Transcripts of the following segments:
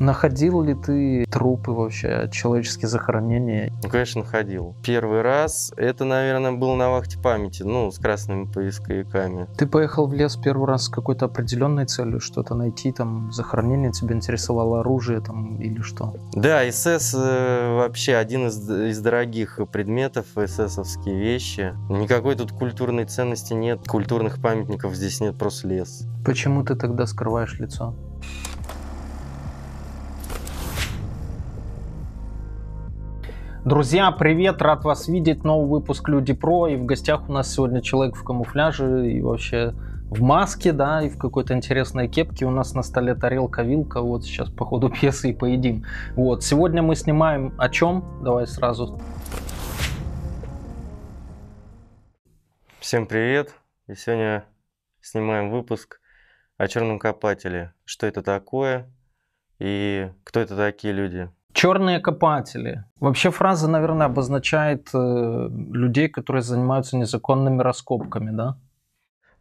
Находил ли ты трупы вообще, человеческие захоронения? Ну, конечно, находил. Первый раз это, наверное, был на вахте памяти, ну, с красными поисковиками. Ты поехал в лес первый раз с какой-то определенной целью, что-то найти, там, захоронение, тебя интересовало оружие, там, или что? Да, СС э, вообще один из, из дорогих предметов, эсэсовские вещи. Никакой тут культурной ценности нет, культурных памятников здесь нет, просто лес. Почему ты тогда скрываешь лицо? Друзья, привет, рад вас видеть. Новый выпуск Люди Про. И в гостях у нас сегодня человек в камуфляже и вообще в маске, да, и в какой-то интересной кепке. У нас на столе тарелка-вилка. Вот сейчас по ходу пьесы и поедим. Вот, сегодня мы снимаем о чем? Давай сразу. Всем привет. И сегодня снимаем выпуск о черном копателе. Что это такое и кто это такие люди? Черные копатели. Вообще фраза, наверное, обозначает э, людей, которые занимаются незаконными раскопками, да?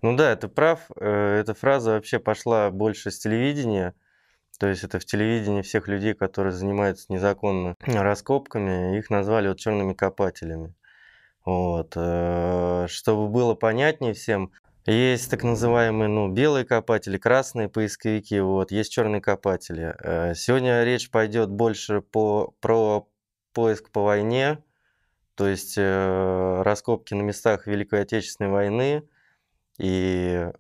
Ну да, ты прав. Э, эта фраза вообще пошла больше с телевидения. То есть это в телевидении всех людей, которые занимаются незаконно раскопками, их назвали вот черными копателями. Вот. Э, чтобы было понятнее всем, есть так называемые ну, белые копатели, красные поисковики, вот, есть черные копатели. Э, сегодня речь пойдет больше по, про поиск по войне, то есть э, раскопки на местах Великой Отечественной войны. И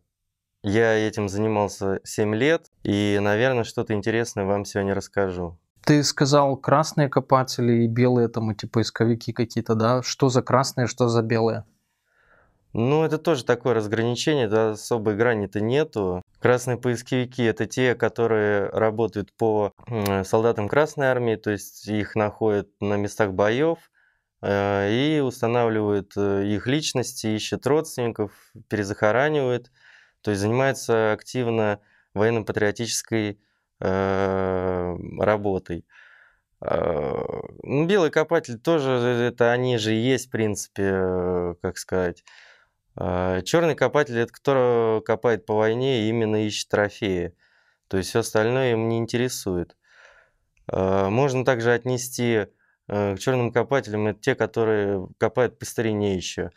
я этим занимался 7 лет, и, наверное, что-то интересное вам сегодня расскажу. Ты сказал красные копатели и белые там эти поисковики какие-то, да? Что за красные, что за белые? Ну, это тоже такое разграничение, да, особой грани-то нету. Красные поисковики — это те, которые работают по солдатам Красной Армии, то есть их находят на местах боев э, и устанавливают э, их личности, ищут родственников, перезахоранивают, то есть занимаются активно военно-патриотической э, работой. Ну, белый копатель тоже, это они же есть, в принципе, как сказать, а, Черный копатель это кто копает по войне и именно ищет трофеи. То есть все остальное им не интересует. А, можно также отнести э, к черным копателям это те, которые копают по старине еще,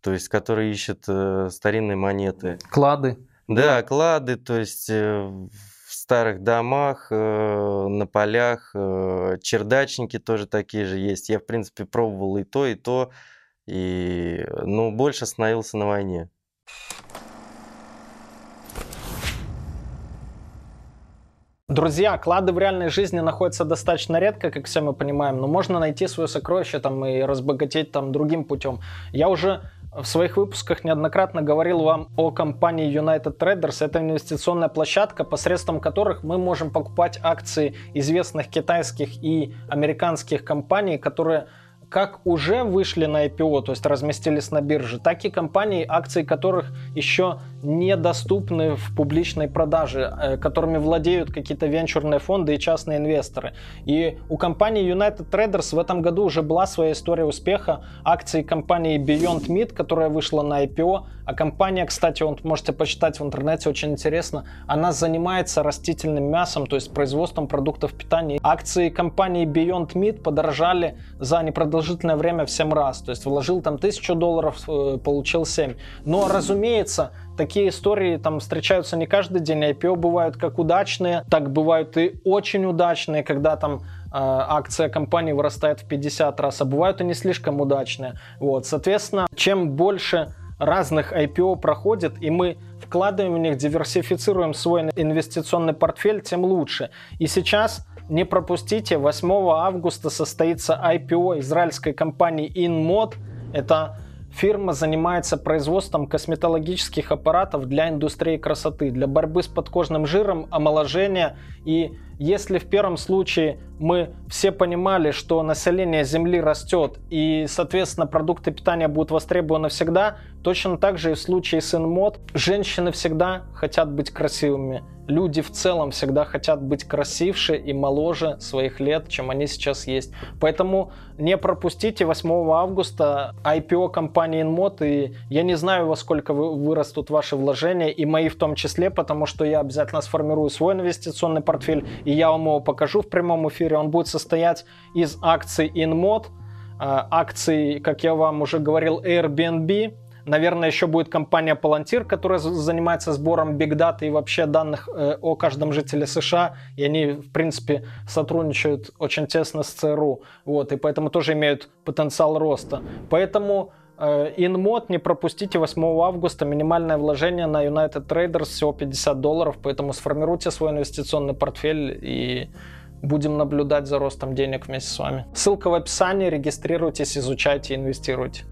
то есть которые ищут э, старинные монеты. Клады. Да, да. клады, то есть э, в старых домах, на полях, чердачники тоже такие же есть. Я, в принципе, пробовал и то, и то. И, ну, больше остановился на войне. Друзья, клады в реальной жизни находятся достаточно редко, как все мы понимаем, но можно найти свое сокровище там и разбогатеть там другим путем. Я уже в своих выпусках неоднократно говорил вам о компании United Traders. Это инвестиционная площадка, посредством которых мы можем покупать акции известных китайских и американских компаний, которые как уже вышли на IPO, то есть разместились на бирже, так и компании, акции которых еще недоступны в публичной продаже, э, которыми владеют какие-то венчурные фонды и частные инвесторы. И у компании United Traders в этом году уже была своя история успеха. Акции компании Beyond Meat, которая вышла на IPO, а компания, кстати, вот можете почитать в интернете, очень интересно, она занимается растительным мясом, то есть производством продуктов питания. Акции компании Beyond Meat подорожали за непродолжительное продолжительное время в 7 раз. То есть вложил там 1000 долларов, э, получил 7. Но, разумеется, такие истории там встречаются не каждый день. IPO бывают как удачные, так бывают и очень удачные, когда там э, акция компании вырастает в 50 раз, а бывают они слишком удачные. Вот, соответственно, чем больше разных IPO проходит, и мы вкладываем в них, диверсифицируем свой инвестиционный портфель, тем лучше. И сейчас не пропустите, 8 августа состоится IPO израильской компании InMod. Это Фирма занимается производством косметологических аппаратов для индустрии красоты, для борьбы с подкожным жиром, омоложения и если в первом случае мы все понимали, что население Земли растет и, соответственно, продукты питания будут востребованы всегда, точно так же и в случае с инмод. Женщины всегда хотят быть красивыми. Люди в целом всегда хотят быть красивше и моложе своих лет, чем они сейчас есть. Поэтому не пропустите 8 августа IPO компании InMod. И я не знаю, во сколько вырастут ваши вложения, и мои в том числе, потому что я обязательно сформирую свой инвестиционный портфель и я вам его покажу в прямом эфире. Он будет состоять из акций InMod, э, акций, как я вам уже говорил, Airbnb, Наверное, еще будет компания Palantir, которая занимается сбором бигдаты и вообще данных э, о каждом жителе США. И они, в принципе, сотрудничают очень тесно с ЦРУ. Вот, и поэтому тоже имеют потенциал роста. Поэтому Э, Инмод, не пропустите 8 августа минимальное вложение на United Traders всего 50 долларов, поэтому сформируйте свой инвестиционный портфель и будем наблюдать за ростом денег вместе с вами. Ссылка в описании, регистрируйтесь, изучайте, инвестируйте.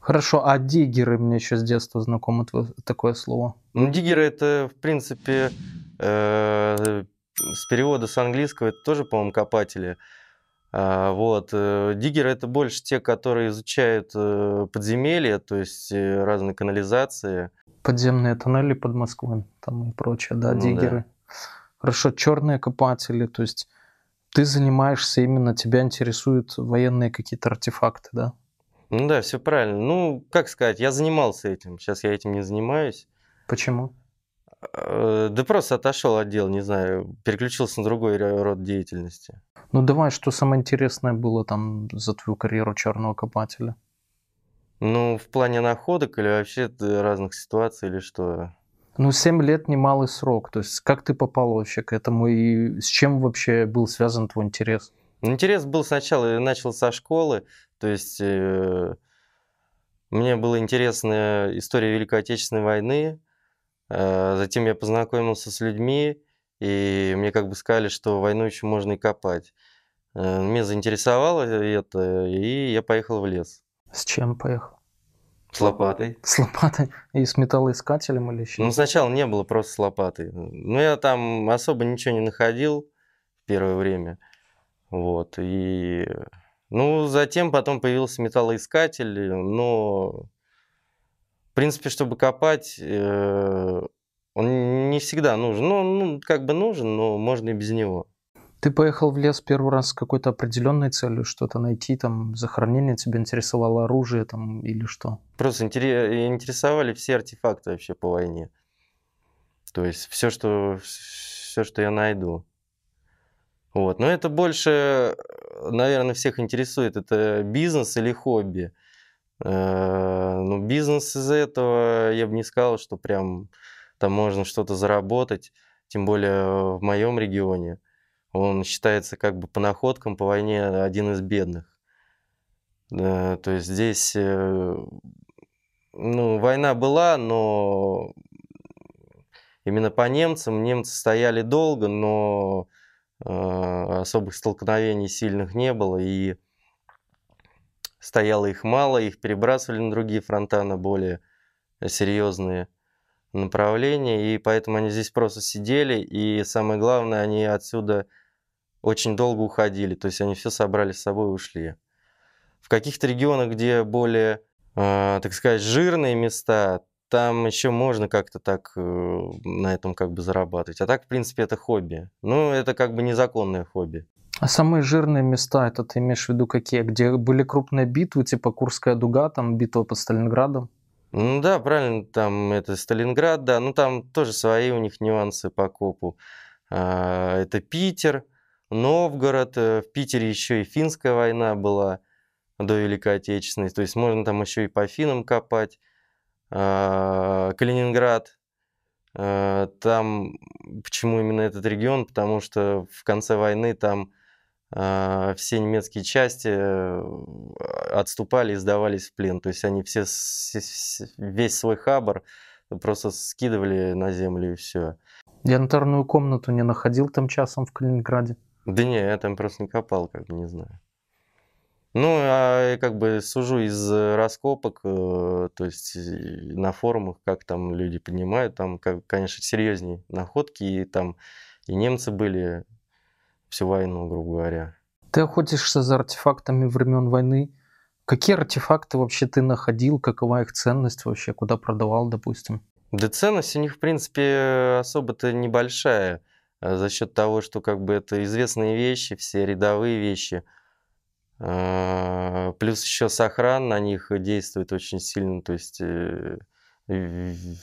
Хорошо, а диггеры мне еще с детства знакомо такое слово. Ну, диггеры это, в принципе, э, с перевода с английского это тоже, по-моему, копатели. А, вот. Э, диггеры это больше те, которые изучают э, подземелья, то есть э, разные канализации. Подземные тоннели под Москвой там и прочее, да, ну, диггеры. Да. Хорошо, черные копатели, то есть ты занимаешься именно, тебя интересуют военные какие-то артефакты, да? Ну да, все правильно. Ну, как сказать, я занимался этим, сейчас я этим не занимаюсь. Почему? Э, да просто отошел от дел, не знаю, переключился на другой род деятельности. Ну давай, что самое интересное было там за твою карьеру черного копателя? Ну, в плане находок или вообще разных ситуаций или что? Ну, 7 лет немалый срок. То есть, как ты попал вообще к этому и с чем вообще был связан твой интерес? Интерес был сначала, начал со школы. То есть, э, мне была интересна история Великой Отечественной войны. Э, затем я познакомился с людьми, и мне как бы сказали, что войну еще можно и копать. Э, Меня заинтересовало это, и я поехал в лес. С чем поехал? С лопатой. С лопатой? И с металлоискателем или еще? Ну, сначала не было просто с лопатой. Но ну, я там особо ничего не находил в первое время. Вот, и... Ну, затем потом появился металлоискатель, но в принципе, чтобы копать, э, он не всегда нужен. Ну, ну, как бы нужен, но можно и без него. Ты поехал в лес первый раз с какой-то определенной целью, что-то найти, там, захоронение, тебя интересовало оружие там или что? Просто интересовали все артефакты вообще по войне. То есть все, что, все, что я найду. Вот. Но это больше, наверное, всех интересует, это бизнес или хобби. Э, ну бизнес из этого, я бы не сказал, что прям там можно что-то заработать, тем более в моем регионе. Он считается как бы по находкам по войне один из бедных. Да, то есть здесь, э, ну, война была, но именно по немцам. Немцы стояли долго, но э, особых столкновений сильных не было. И стояло их мало, их перебрасывали на другие фронта, на более э, серьезные направления, и поэтому они здесь просто сидели, и самое главное, они отсюда очень долго уходили, то есть они все собрали с собой и ушли. В каких-то регионах, где более, э, так сказать, жирные места, там еще можно как-то так э, на этом как бы зарабатывать. А так, в принципе, это хобби. Ну, это как бы незаконное хобби. А самые жирные места, это ты имеешь в виду какие? Где были крупные битвы, типа Курская дуга, там битва под Сталинградом? Ну да, правильно, там это Сталинград, да, ну там тоже свои у них нюансы по копу. А, это Питер, Новгород, э, в Питере еще и финская война была до Великой Отечественной, то есть можно там еще и по финам копать. А, Калининград, э, там почему именно этот регион, потому что в конце войны там а, все немецкие части э, отступали и сдавались в плен. То есть они все, весь свой хабар просто скидывали на землю и все. Янтарную комнату не находил там часом в Калининграде? Да не, я там просто не копал, как бы не знаю. Ну, а я как бы сужу из раскопок, э, то есть э, на форумах, как там люди понимают, там, как, конечно, серьезнее находки, и там и немцы были Всю войну, грубо говоря. Ты охотишься за артефактами времен войны. Какие артефакты вообще ты находил? Какова их ценность вообще? Куда продавал, допустим? Да ценность у них, в принципе, особо-то небольшая. Э, за счет того, что как бы это известные вещи, все рядовые вещи. Э, плюс еще сохран на них действует очень сильно. То есть э,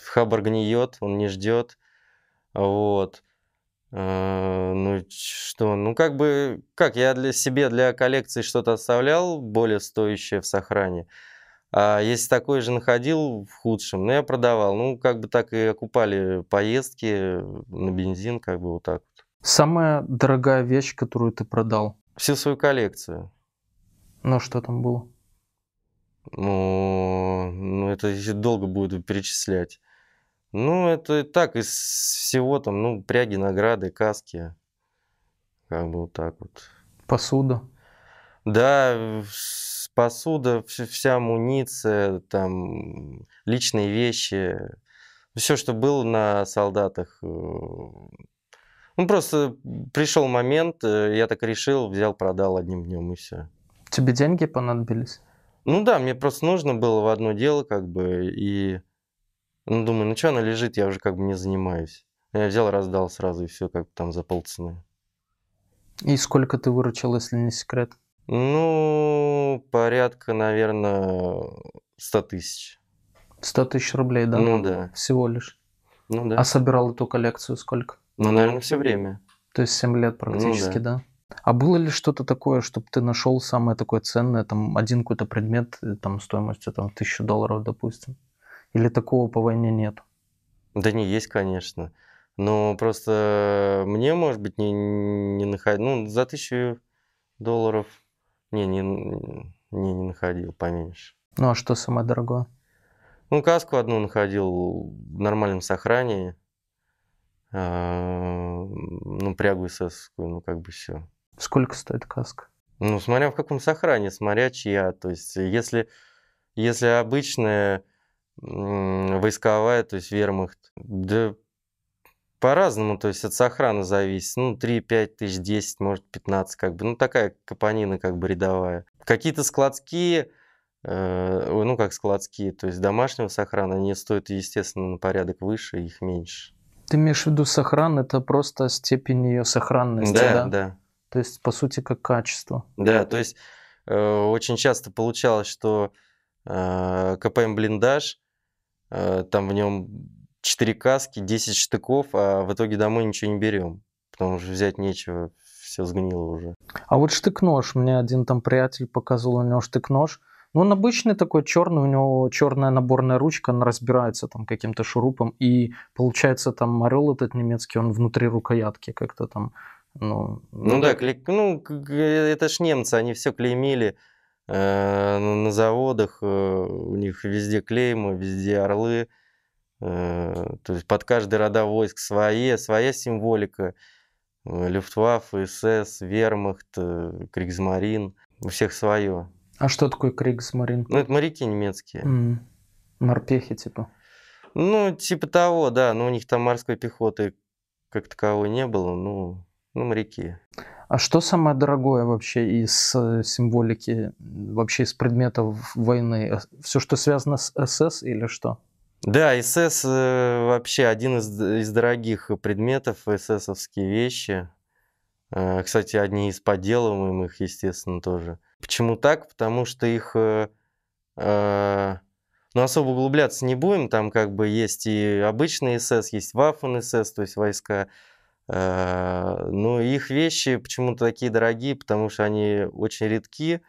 хабар гниет, он не ждет. Вот. А, ну что, ну как бы, как я для себе, для коллекции что-то оставлял более стоящее в сохране. А если такой же находил в худшем, ну я продавал. Ну как бы так и окупали поездки на бензин, как бы вот так вот. Самая дорогая вещь, которую ты продал? Всю свою коллекцию. Ну а что там было? Ну, ну это еще долго будет перечислять. Ну, это так, из всего там, ну, пряги, награды, каски. Как бы вот так вот. Посуда. Да, посуда, вся амуниция, там, личные вещи. Все, что было на солдатах. Э, ну, просто пришел момент, э, я так решил, взял, продал одним днем и все. Тебе деньги понадобились? Ну да, мне просто нужно было в одно дело, как бы, и ну, думаю, ну что она лежит, я уже как бы не занимаюсь. Я взял, раздал сразу, и все как бы там за полцены. И сколько ты выручил, если не секрет? Ну, порядка, наверное, 100 тысяч. 100 тысяч рублей, да? Ну да. Всего лишь? Ну да. А собирал эту коллекцию сколько? Ну, наверное, все время. То есть 7 лет практически, ну, да. да? А было ли что-то такое, чтобы ты нашел самое такое ценное, там один какой-то предмет, э, там стоимостью там, тысячу долларов, допустим? Или такого по войне нет? Да не, есть, конечно. Но просто мне, может быть, не, не находил. Ну, за тысячу долларов не, не, не, не находил поменьше. Ну, а что самое дорогое? Ну, каску одну находил в нормальном сохранении. А, ну, прягу СС, ну, как бы все. Сколько стоит каска? Ну, смотря в каком сохране, смотря чья. То есть, если, если обычная войсковая, то есть вермахт. Да по-разному, то есть от сохрана зависит. Ну, 3, 5 тысяч, 10, может, 15, как бы. Ну, такая капонина как бы рядовая. Какие-то складские, э, ну, как складские, то есть домашнего сохрана, они стоят, естественно, на порядок выше, их меньше. Ты имеешь в виду сохран, это просто степень ее сохранности, да? Да, да. То есть, по сути, как качество. Да, то есть э, очень часто получалось, что э, КПМ блиндаж – Э, там в нем 4 каски, 10 штыков, а в итоге домой ничего не берем, потому что взять нечего, все сгнило уже. А вот штык-нож, мне один там приятель показывал, у него штык-нож, ну, он обычный такой черный, у него черная наборная ручка, она разбирается там каким-то шурупом, и получается там орел этот немецкий, он внутри рукоятки как-то там ну, ну, ну да, да кле... ну это ж немцы, они все клеймили Э, на заводах, э, у них везде клеймы, везде орлы. Э, то есть под каждый рода войск свои, своя символика. Люфтваф, СС, Вермахт, Кригсмарин. У всех свое. А что такое Кригсмарин? Ну, это моряки немецкие. Mm. Морпехи типа? Ну, типа того, да. Но у них там морской пехоты как таковой не было. Ну, ну моряки. А что самое дорогое вообще из э, символики, вообще из предметов войны? Э, Все, что связано с СС или что? Да, СС э, вообще один из, из дорогих предметов, ССовские вещи. Кстати, одни из подделываемых, естественно, тоже. Почему так? Потому что их... ну, особо углубляться не будем, там как бы есть и обычный СС, есть Waffen-СС, то есть войска Э, ну их вещи почему-то такие дорогие, потому что они очень редки.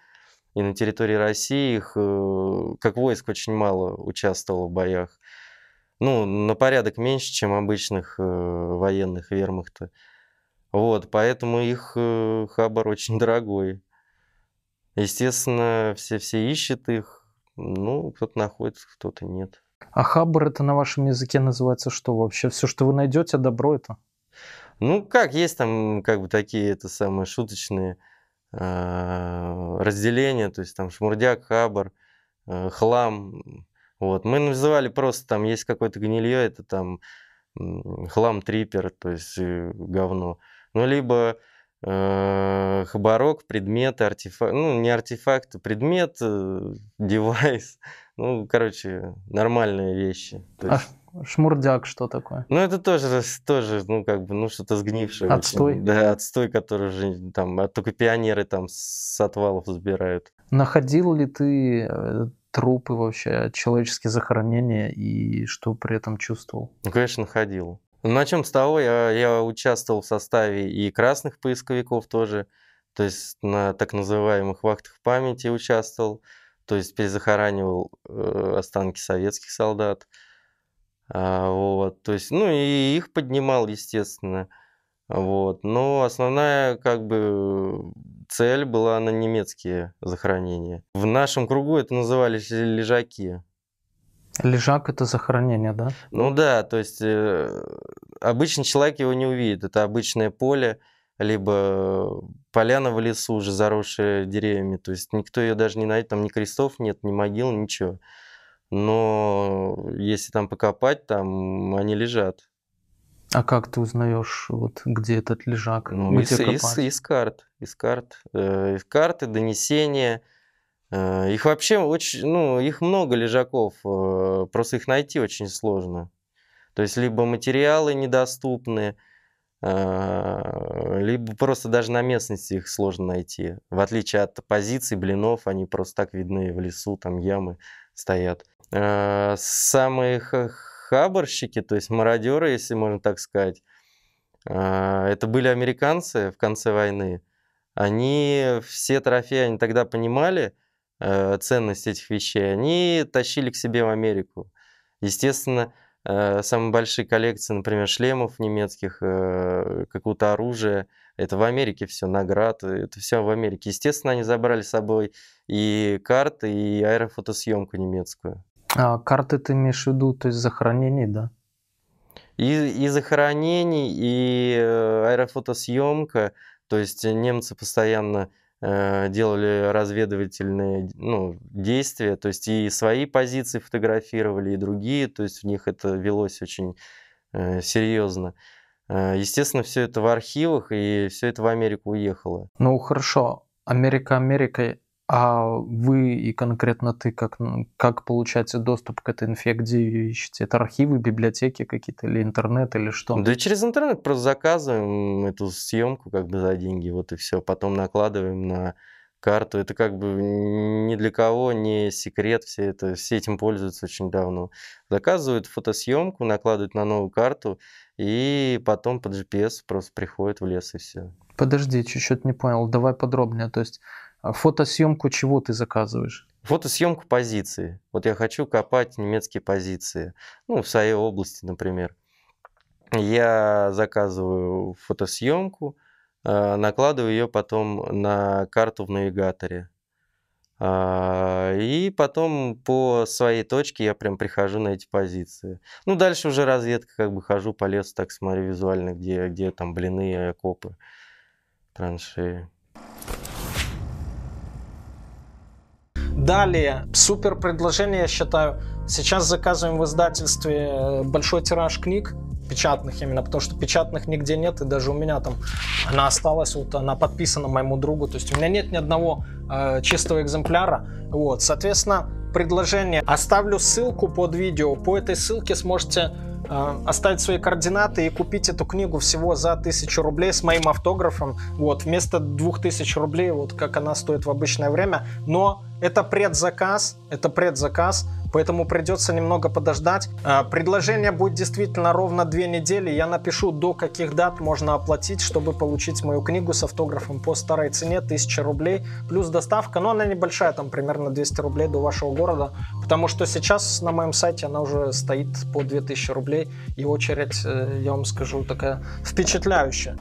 И на территории России их, э, как войск, очень мало участвовало в боях. Ну, на порядок меньше, чем обычных э, военных вермахта. Вот, поэтому их хабар очень дорогой. Естественно, все, все ищут их. Ну, кто-то находит, кто-то нет. А хабар это на вашем языке называется что вообще? Все, что вы найдете, добро это? Ну, как, есть там как бы такие это самые шуточные э, разделения, то есть там шмурдяк, хабар, э, хлам. Вот. Мы называли просто, там есть какое-то гнилье, это там хлам трипер, то есть э, говно. Ну, либо э, хабарок, предметы, артефакт, ну, не артефакт, а предмет, э, девайс. Ну, короче, нормальные вещи. То а есть... Шмурдяк что такое? Ну, это тоже, тоже ну, как бы, ну, что-то сгнившее. Отстой? Очень. Да, отстой, который уже там, а, только пионеры там с отвалов забирают. Находил ли ты э, трупы вообще, человеческие захоронения и что при этом чувствовал? Ну, конечно, находил. Ну, Начнем с того, я, я участвовал в составе и красных поисковиков тоже, то есть на так называемых вахтах памяти участвовал, то есть перезахоранивал э, останки советских солдат. А, вот, то есть, ну и их поднимал, естественно. Вот, но основная как бы цель была на немецкие захоронения. В нашем кругу это назывались лежаки. Лежак это захоронение, да? Ну да, то есть э, обычный человек его не увидит. Это обычное поле, либо поляна в лесу уже заросшая деревьями. То есть никто ее даже не найдет, там ни крестов нет, ни могил, ничего но если там покопать, там они лежат. А как ты узнаешь, вот где этот лежак? Ну, из, из, из карт, из карт, э, из карты, донесения. Э, их вообще очень, ну, их много лежаков, э, просто их найти очень сложно. То есть либо материалы недоступны, э, либо просто даже на местности их сложно найти. В отличие от позиций блинов, они просто так видны в лесу, там ямы стоят. Э, самые хабарщики, то есть мародеры, если можно так сказать, э, это были американцы в конце войны. Они все трофеи, они тогда понимали э, ценность этих вещей, они тащили к себе в Америку. Естественно, самые большие коллекции, например, шлемов немецких, какого-то оружия. Это в Америке все, награды, это все в Америке. Естественно, они забрали с собой и карты, и аэрофотосъемку немецкую. А карты ты имеешь в виду, то есть захоронений, да? И, и захоронений, и э, аэрофотосъемка. То есть немцы постоянно э, делали разведывательные ну, действия, то есть и свои позиции фотографировали, и другие, то есть у них это велось очень э, серьезно. Э, естественно, все это в архивах, и все это в Америку уехало. Ну хорошо, Америка Америка а вы и конкретно ты, как, как получаете доступ к этой инфекции где ее ищете? Это архивы, библиотеки какие-то или интернет или что? Да через интернет просто заказываем эту съемку как бы за деньги, вот и все. Потом накладываем на карту. Это как бы ни для кого не секрет, все, это, все этим пользуются очень давно. Заказывают фотосъемку, накладывают на новую карту, и потом под GPS просто приходят в лес и все. Подожди, чуть-чуть не понял, давай подробнее. То есть а фотосъемку чего ты заказываешь? Фотосъемку позиции. Вот я хочу копать немецкие позиции. Ну, в своей области, например. Я заказываю фотосъемку, э, накладываю ее потом на карту в навигаторе. А, и потом по своей точке я прям прихожу на эти позиции. Ну, дальше уже разведка, как бы хожу по лесу, так смотрю визуально, где, где там блины, окопы, траншеи. Далее, супер предложение, я считаю. Сейчас заказываем в издательстве э, большой тираж книг, печатных именно, потому что печатных нигде нет, и даже у меня там она осталась, вот она подписана моему другу, то есть у меня нет ни одного э, чистого экземпляра, вот, соответственно, предложение, оставлю ссылку под видео, по этой ссылке сможете Э, оставить свои координаты и купить эту книгу всего за тысячу рублей с моим автографом, вот, вместо двух тысяч рублей, вот, как она стоит в обычное время, но это предзаказ, это предзаказ, поэтому придется немного подождать. Э, предложение будет действительно ровно две недели, я напишу, до каких дат можно оплатить, чтобы получить мою книгу с автографом по старой цене, 1000 рублей, плюс доставка, но она небольшая, там примерно 200 рублей до вашего города, потому что сейчас на моем сайте она уже стоит по 2000 рублей рублей. И очередь, э, я вам скажу, такая впечатляющая.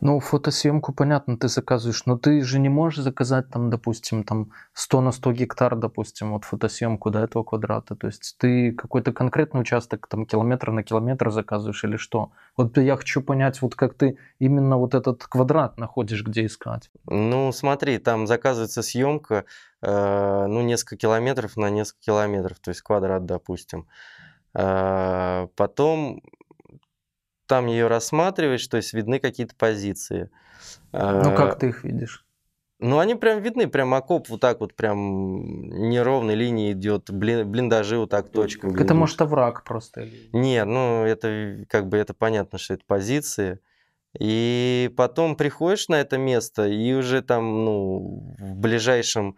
Ну, фотосъемку, понятно, ты заказываешь, но ты же не можешь заказать там, допустим, там 100 на 100 гектар, допустим, вот фотосъемку до этого квадрата. То есть ты какой-то конкретный участок там километр на километр заказываешь или что? Вот я хочу понять, вот как ты именно вот этот квадрат находишь, где искать. Ну, смотри, там заказывается съемка, э, ну, несколько километров на несколько километров, то есть квадрат, допустим. Э, потом там ее рассматриваешь, то есть видны какие-то позиции. Ну, как э, ты их видишь? Ну, они прям видны, прям окоп вот так вот, прям неровной линией идет, блин блиндажи вот так точками. Это, может, овраг просто? Не, ну, это как бы, это понятно, что это позиции. И потом приходишь на это место, и уже там, ну, в ближайшем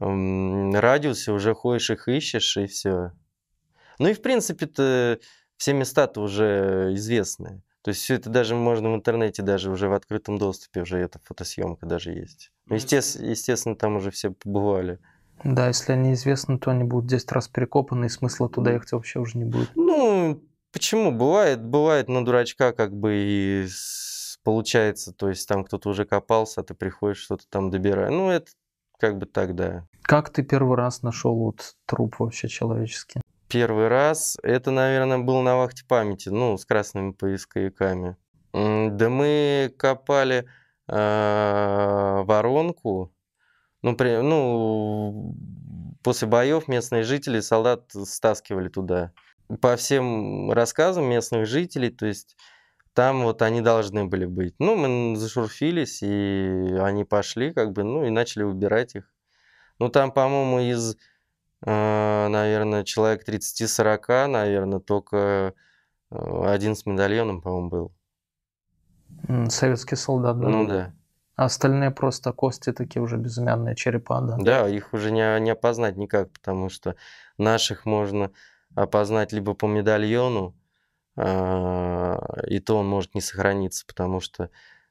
эм, радиусе уже ходишь их ищешь, и все. Ну и, в принципе-то, все места-то уже известные. То есть все это даже можно в интернете, даже уже в открытом доступе уже эта фотосъемка даже есть. Ну, ну, естественно, естественно, там уже все побывали. Да, если они известны, то они будут 10 раз перекопаны, и смысла туда ехать вообще уже не будет. Ну, почему? Бывает, бывает на дурачка как бы и получается, то есть там кто-то уже копался, а ты приходишь, что-то там добираешь. Ну, это как бы так, да. Как ты первый раз нашел вот труп вообще человеческий? первый раз, это, наверное, был на вахте памяти, ну, с красными поисковиками. Да мы копали э, воронку, ну, при, ну, после боев местные жители солдат стаскивали туда. По всем рассказам местных жителей, то есть там вот они должны были быть. Ну, мы зашурфились, и они пошли, как бы, ну, и начали убирать их. Ну, там, по-моему, из а, наверное, человек 30-40, наверное, только один с медальоном, по-моему, был. Советский солдат, да? Ну да. А остальные просто кости такие уже безымянные черепа, да? Да, их уже не, не опознать никак, потому что наших можно опознать либо по медальону, а, и то он может не сохраниться, потому что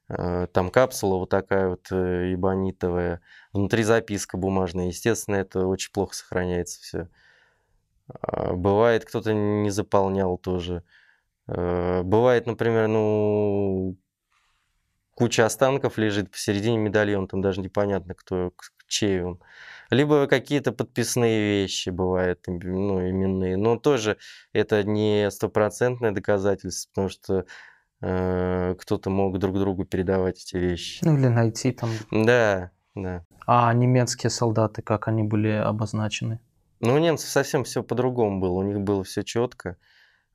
Э, там капсула вот такая вот э, ебанитовая внутри записка бумажная. Естественно, это очень плохо сохраняется все. А, бывает, кто-то не заполнял тоже. Э, бывает, например, ну, куча останков лежит посередине медальон, там даже непонятно, кто, чей он. Либо какие-то подписные вещи бывают, ну, именные. Но тоже это не стопроцентное доказательство, потому что Э, кто-то мог друг другу передавать эти вещи. Ну или найти там. Да, да. А немецкие солдаты, как они были обозначены? Ну, у немцев совсем все по-другому было. У них было все четко,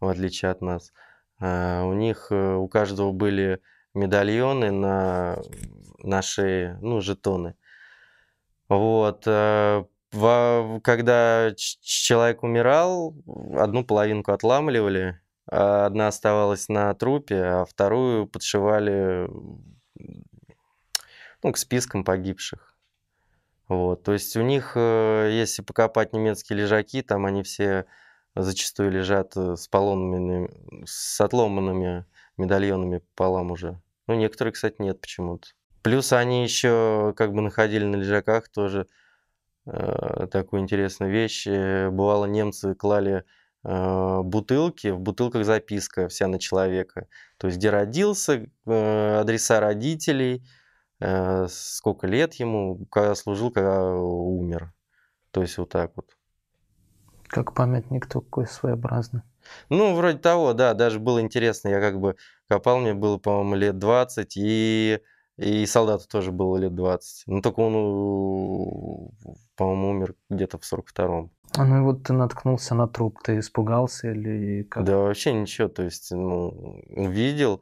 в отличие от нас. А, у них э, у каждого были медальоны на, на шее, ну, жетоны. Вот. Э, когда человек умирал, одну половинку отламливали, а, одна оставалась на трупе, а вторую подшивали ну, к спискам погибших. Вот. То есть у них, э, если покопать немецкие лежаки, там они все зачастую лежат э, с поломанными, с отломанными медальонами пополам уже. Ну, некоторые, кстати, нет почему-то. Плюс они еще как бы находили на лежаках тоже э, такую интересную вещь. Э, бывало, немцы клали Э, бутылки, в бутылках записка вся на человека. То есть где родился, э, адреса родителей, э, сколько лет ему, когда служил, когда умер. То есть вот так вот. Как памятник такой своеобразный. Ну, вроде того, да, даже было интересно. Я как бы копал, мне было, по-моему, лет 20, и и солдату тоже было лет 20. Ну, только он, по-моему, умер где-то в 42-м. А ну и вот ты наткнулся на труп, ты испугался или как? Да вообще ничего, то есть, ну, увидел,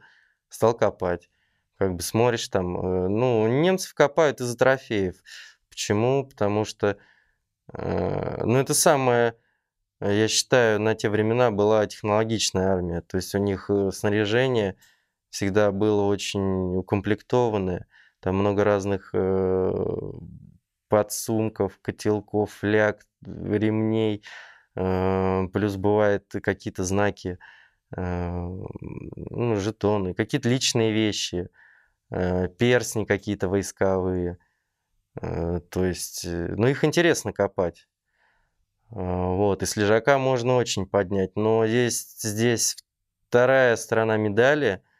стал копать. Как бы смотришь там, э, ну, немцев копают из-за трофеев. Почему? Потому что, э, ну, это самое, я считаю, на те времена была технологичная армия. То есть у них э, снаряжение, всегда было очень укомплектованное. Там много разных э, подсумков, котелков, фляг, э, ремней. Э, плюс бывают какие-то знаки, ну, жетоны, какие-то личные вещи, персни какие-то войсковые. То есть, ну, их интересно копать. Вот, и слежака можно очень поднять. Но есть здесь вторая сторона медали –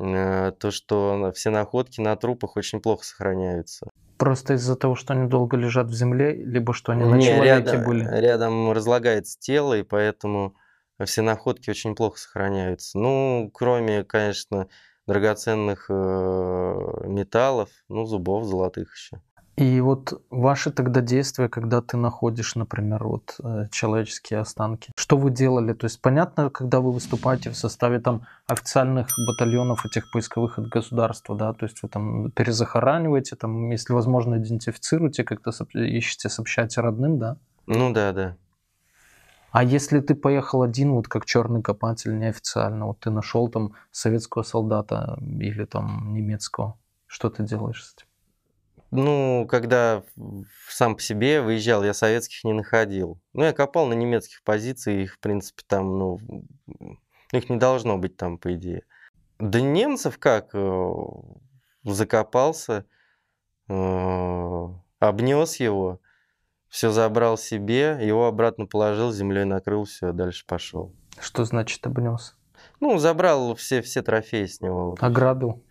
Э, то, что все находки на трупах очень плохо сохраняются. Просто из-за того, что они долго лежат в земле, либо что они на Не, человеке рядом, были? рядом разлагается тело, и поэтому все находки очень плохо сохраняются. Ну, кроме, конечно, драгоценных э, металлов, ну, зубов золотых еще. И вот ваши тогда действия, когда ты находишь, например, вот э, человеческие останки, что вы делали? То есть понятно, когда вы выступаете в составе там официальных батальонов этих поисковых от государства, да, то есть вы там перезахораниваете, там, если возможно, идентифицируете, как-то ищете, сообщаете родным, да? Ну да, да. А если ты поехал один, вот как черный копатель неофициально, вот ты нашел там советского солдата или там немецкого, что ты делаешь с этим? Ну, когда сам по себе выезжал, я советских не находил. Ну, я копал на немецких позициях, их, в принципе, там, ну, их не должно быть там, по идее. Да немцев как? Э, закопался, э, обнес его, все забрал себе, его обратно положил, землей накрыл, все, дальше пошел. Что значит обнес? Ну, забрал все, все трофеи с него. Ограбил?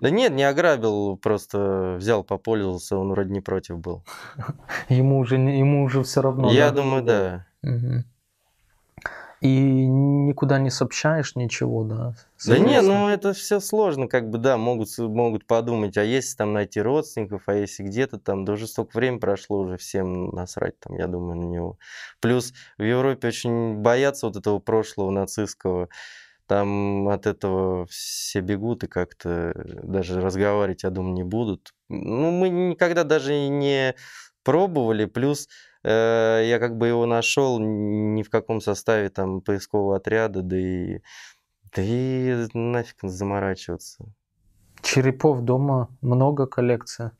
Да нет, не ограбил, просто взял, попользовался, он вроде не против был. Ему уже, ему уже все равно. Я думаю, да. И никуда не сообщаешь ничего, да? Соответственно. Да нет, ну это все сложно, как бы, да, могут, могут подумать, а если там найти родственников, а если где-то там, да уже столько времени прошло, уже всем насрать там, я думаю, на него. Плюс в Европе очень боятся вот этого прошлого нацистского, там от этого все бегут и как-то даже разговаривать, я думаю, не будут. Ну, мы никогда даже не пробовали, плюс э, я как бы его нашел ни в каком составе там поискового отряда, да и, да и нафиг заморачиваться. Черепов дома много коллекция?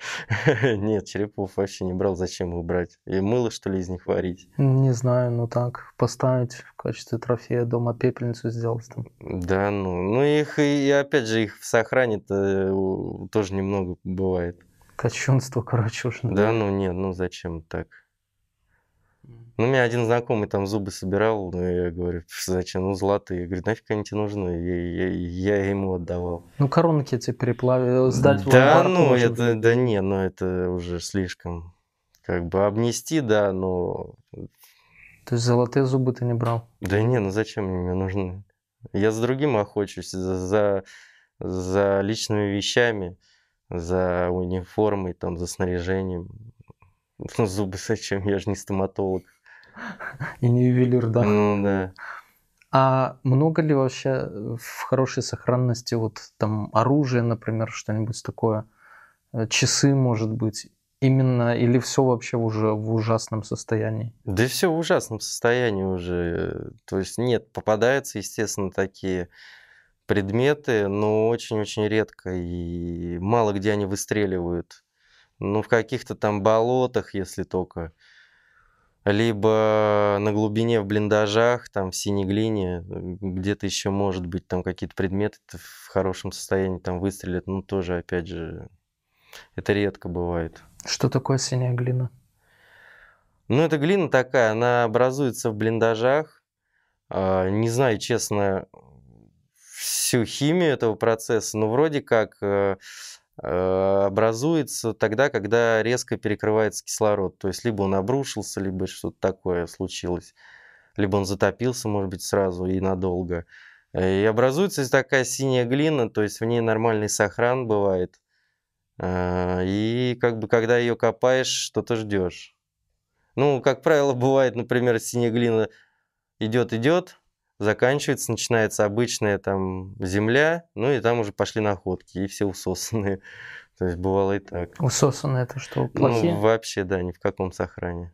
Нет, черепов вообще не брал. Зачем их брать? И мыло, что ли, из них варить? Не знаю, ну так, поставить в качестве трофея дома пепельницу сделать там. Да, ну, ну их, и опять же, их в сохране-то э, тоже немного бывает. Кощунство, короче, уж. Да, ну нет, ну зачем так? Ну, у меня один знакомый там зубы собирал, ну, я говорю, зачем, ну, золотые. говорю, нафиг они тебе нужны? Я, я, я ему отдавал. Ну, коронки эти переплавили, э, сдать Да, ну, это, да не, ну, это уже слишком. Как бы обнести, да, но... То есть золотые зубы ты не брал? Да не, ну зачем мне нужны? Я с другим охочусь, за, за, за личными вещами, за униформой, там, за снаряжением. Ну, зубы зачем? Я же не стоматолог. И не ювелир, да. Ну да. А много ли вообще э, в хорошей сохранности вот там оружие, например, что-нибудь такое, э, часы, может быть, именно, или все вообще уже в ужасном состоянии? Да все в ужасном состоянии уже. То есть нет, попадаются, естественно, такие предметы, но очень-очень редко и мало где они выстреливают. Ну, в каких-то там болотах, если только либо на глубине в блиндажах, там в синей глине, где-то еще может быть там какие-то предметы в хорошем состоянии там выстрелят, ну тоже опять же это редко бывает. Что такое синяя глина? Ну это глина такая, она образуется в блиндажах, а, не знаю, честно, всю химию этого процесса, но вроде как э, Э, образуется тогда, когда резко перекрывается кислород. То есть либо он обрушился, либо что-то такое случилось, либо он затопился, может быть, сразу и надолго. Э, и образуется такая синяя глина, то есть в ней нормальный сохран бывает. Э, и как бы когда ее копаешь, что-то ждешь. Ну, как правило, бывает, например, синяя глина идет-идет, заканчивается, начинается обычная там земля, ну и там уже пошли находки, и все усосанные. То есть бывало и так. Усосанные это что, ну, плохие? Ну, вообще, да, ни в каком сохране.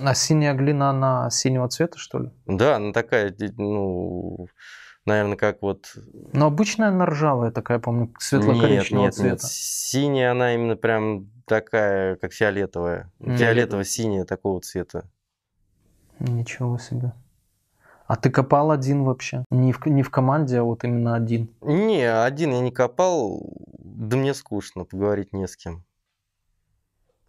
А синяя глина, она синего цвета, что ли? Да, она такая, ну, наверное, как вот... Но обычная она ржавая такая, помню, светло-коричневого нет, нет, цвета. Нет, синяя она именно прям такая, как фиолетовая. Фиолетово-синяя такого цвета. Ничего себе. А ты копал один вообще? Не в, не в команде, а вот именно один? Не, один я не копал. Да мне скучно, поговорить не с кем.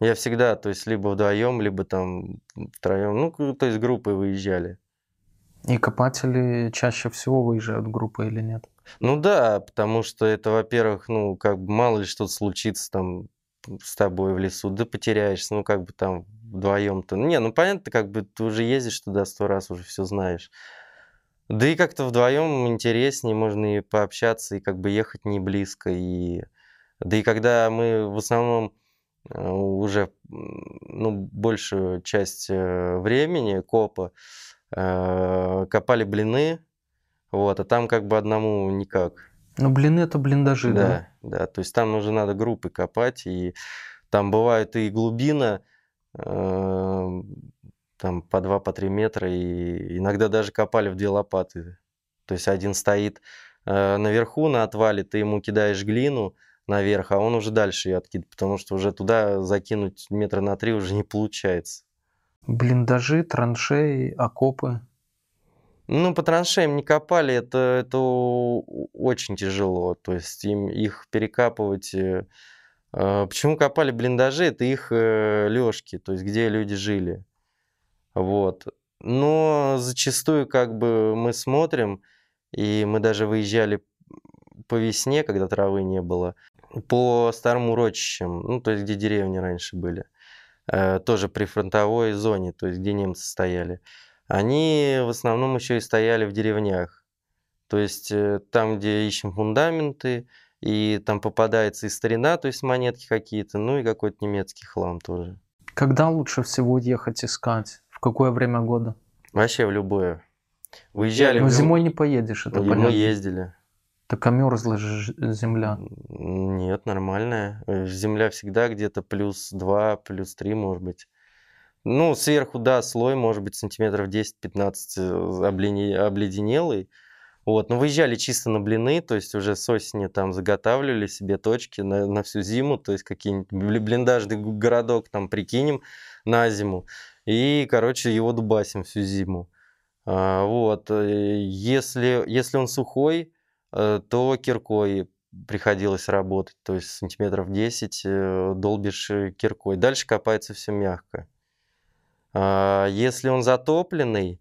Я всегда, то есть, либо вдвоем, либо там втроем. Ну, то есть, группы выезжали. И копатели чаще всего выезжают группы или нет? Ну да, потому что это, во-первых, ну, как бы мало ли что-то случится там с тобой в лесу, да потеряешься, ну, как бы там вдвоем-то. Не, ну понятно, как бы ты уже ездишь туда сто раз, уже все знаешь. Да и как-то вдвоем интереснее, можно и пообщаться, и как бы ехать не близко. И... Да и когда мы в основном э, уже ну, большую часть э, времени копа э, копали блины, вот, а там как бы одному никак. Ну, блины это блиндажи, да? Да, да, то есть там уже надо группы копать, и там бывает и глубина, Э, там по 2 по 3 метра, и иногда даже копали в две лопаты. То есть один стоит э, наверху на отвале, ты ему кидаешь глину наверх, а он уже дальше ее откидывает, потому что уже туда закинуть метра на три уже не получается. Блиндажи, траншеи, окопы. Ну, по траншеям не копали, это, это очень тяжело. То есть им их перекапывать э, а, почему копали блиндажи? Это их э, лёжки, то есть где люди жили. Вот. Но зачастую как бы мы смотрим, и мы даже выезжали по весне, когда травы не было, по старым урочищам, ну, то есть где деревни раньше были, э, тоже при фронтовой зоне, то есть где немцы стояли. Они в основном еще и стояли в деревнях. То есть э, там, где ищем фундаменты, и там попадается и старина, то есть монетки какие-то, ну и какой-то немецкий хлам тоже. Когда лучше всего ехать искать? В какое время года? Вообще в любое. Выезжали. Но ну, в... зимой не поедешь, это и понятно. Мы ездили. Так а мерзла же земля. Нет, нормальная. Э, земля всегда где-то плюс 2, плюс 3, может быть. Ну, сверху, да, слой, может быть, сантиметров 10-15 э, обледенелый, вот, но ну, выезжали чисто на блины, то есть уже с осени там заготавливали себе точки на, на всю зиму, то есть какие-нибудь блиндажный городок там прикинем на зиму. И, короче, его дубасим всю зиму. А, вот, э, если, если он сухой, э, то киркой приходилось работать, то есть сантиметров 10 э, долбишь киркой. Дальше копается все мягко. А, если он затопленный,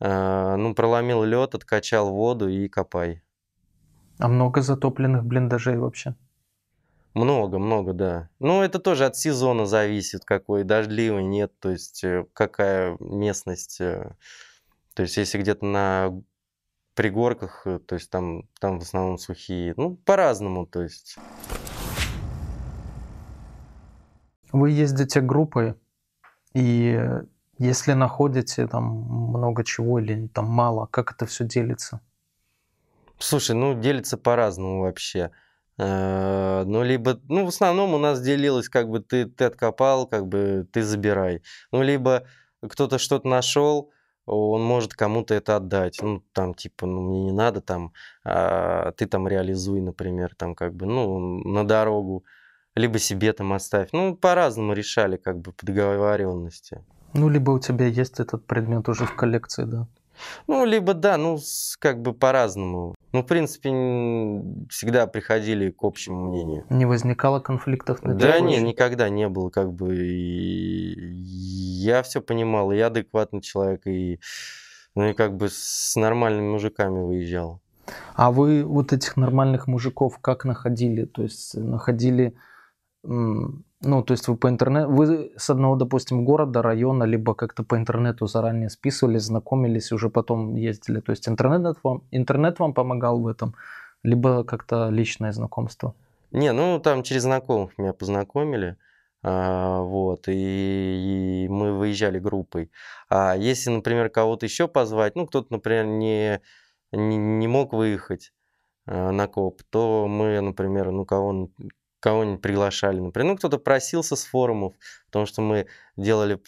Э, ну, проломил лед, откачал воду и копай. А много затопленных блиндажей вообще? Много, много, да. Ну, это тоже от сезона зависит, какой дождливый, нет, то есть э, какая местность. Э. То есть если где-то на пригорках, то есть там, там в основном сухие. Ну, по-разному, то есть. Вы ездите группой, и если находите там много чего или там мало, как это все делится? Слушай, ну делится по-разному вообще. Э, ну, либо, ну, в основном у нас делилось, как бы ты, ты откопал, как бы ты забирай. Ну, либо кто-то что-то нашел, он может кому-то это отдать. Ну, там, типа, ну, мне не надо, там, а, ты там реализуй, например, там, как бы, ну, на дорогу, либо себе там оставь. Ну, по-разному решали, как бы, по договоренности. Ну, либо у тебя есть этот предмет уже в коллекции, да. Ну, либо да, ну, как бы по-разному. Ну, в принципе, всегда приходили к общему мнению. Не возникало конфликтов на Да, нет, никогда не было, как бы. И я все понимал, я адекватный человек, и ну и как бы с нормальными мужиками выезжал. А вы вот этих нормальных мужиков как находили? То есть находили ну, то есть вы по интернету, вы с одного, допустим, города, района, либо как-то по интернету заранее списывались, знакомились, уже потом ездили. То есть интернет вам, интернет вам помогал в этом, либо как-то личное знакомство? Не, ну там через знакомых меня познакомили, а, вот, и, и мы выезжали группой. А если, например, кого-то еще позвать, ну, кто-то, например, не, не, не мог выехать а, на коп, то мы, например, ну, кого кого-нибудь приглашали, например. Ну, кто-то просился с форумов, потому что мы делали э,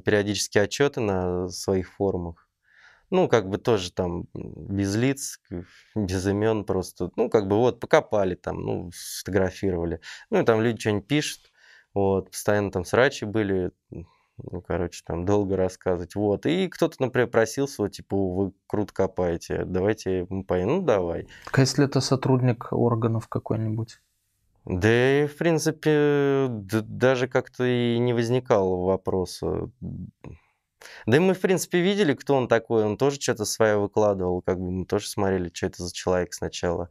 периодически отчеты на своих форумах. Ну, как бы тоже там без лиц, без имен просто. Ну, как бы вот покопали там, ну, сфотографировали. Ну, и там люди что-нибудь пишут. Вот, постоянно там срачи были, ну, короче, там долго рассказывать. Вот. И кто-то, например, просился, вот, типа, вы круто копаете, давайте мы поедем. Ну, давай. А если это сотрудник органов какой-нибудь? Да и, в принципе, даже как-то и не возникало вопроса. Да и мы, в принципе, видели, кто он такой. Он тоже что-то свое выкладывал. Как бы мы тоже смотрели, что это за человек сначала.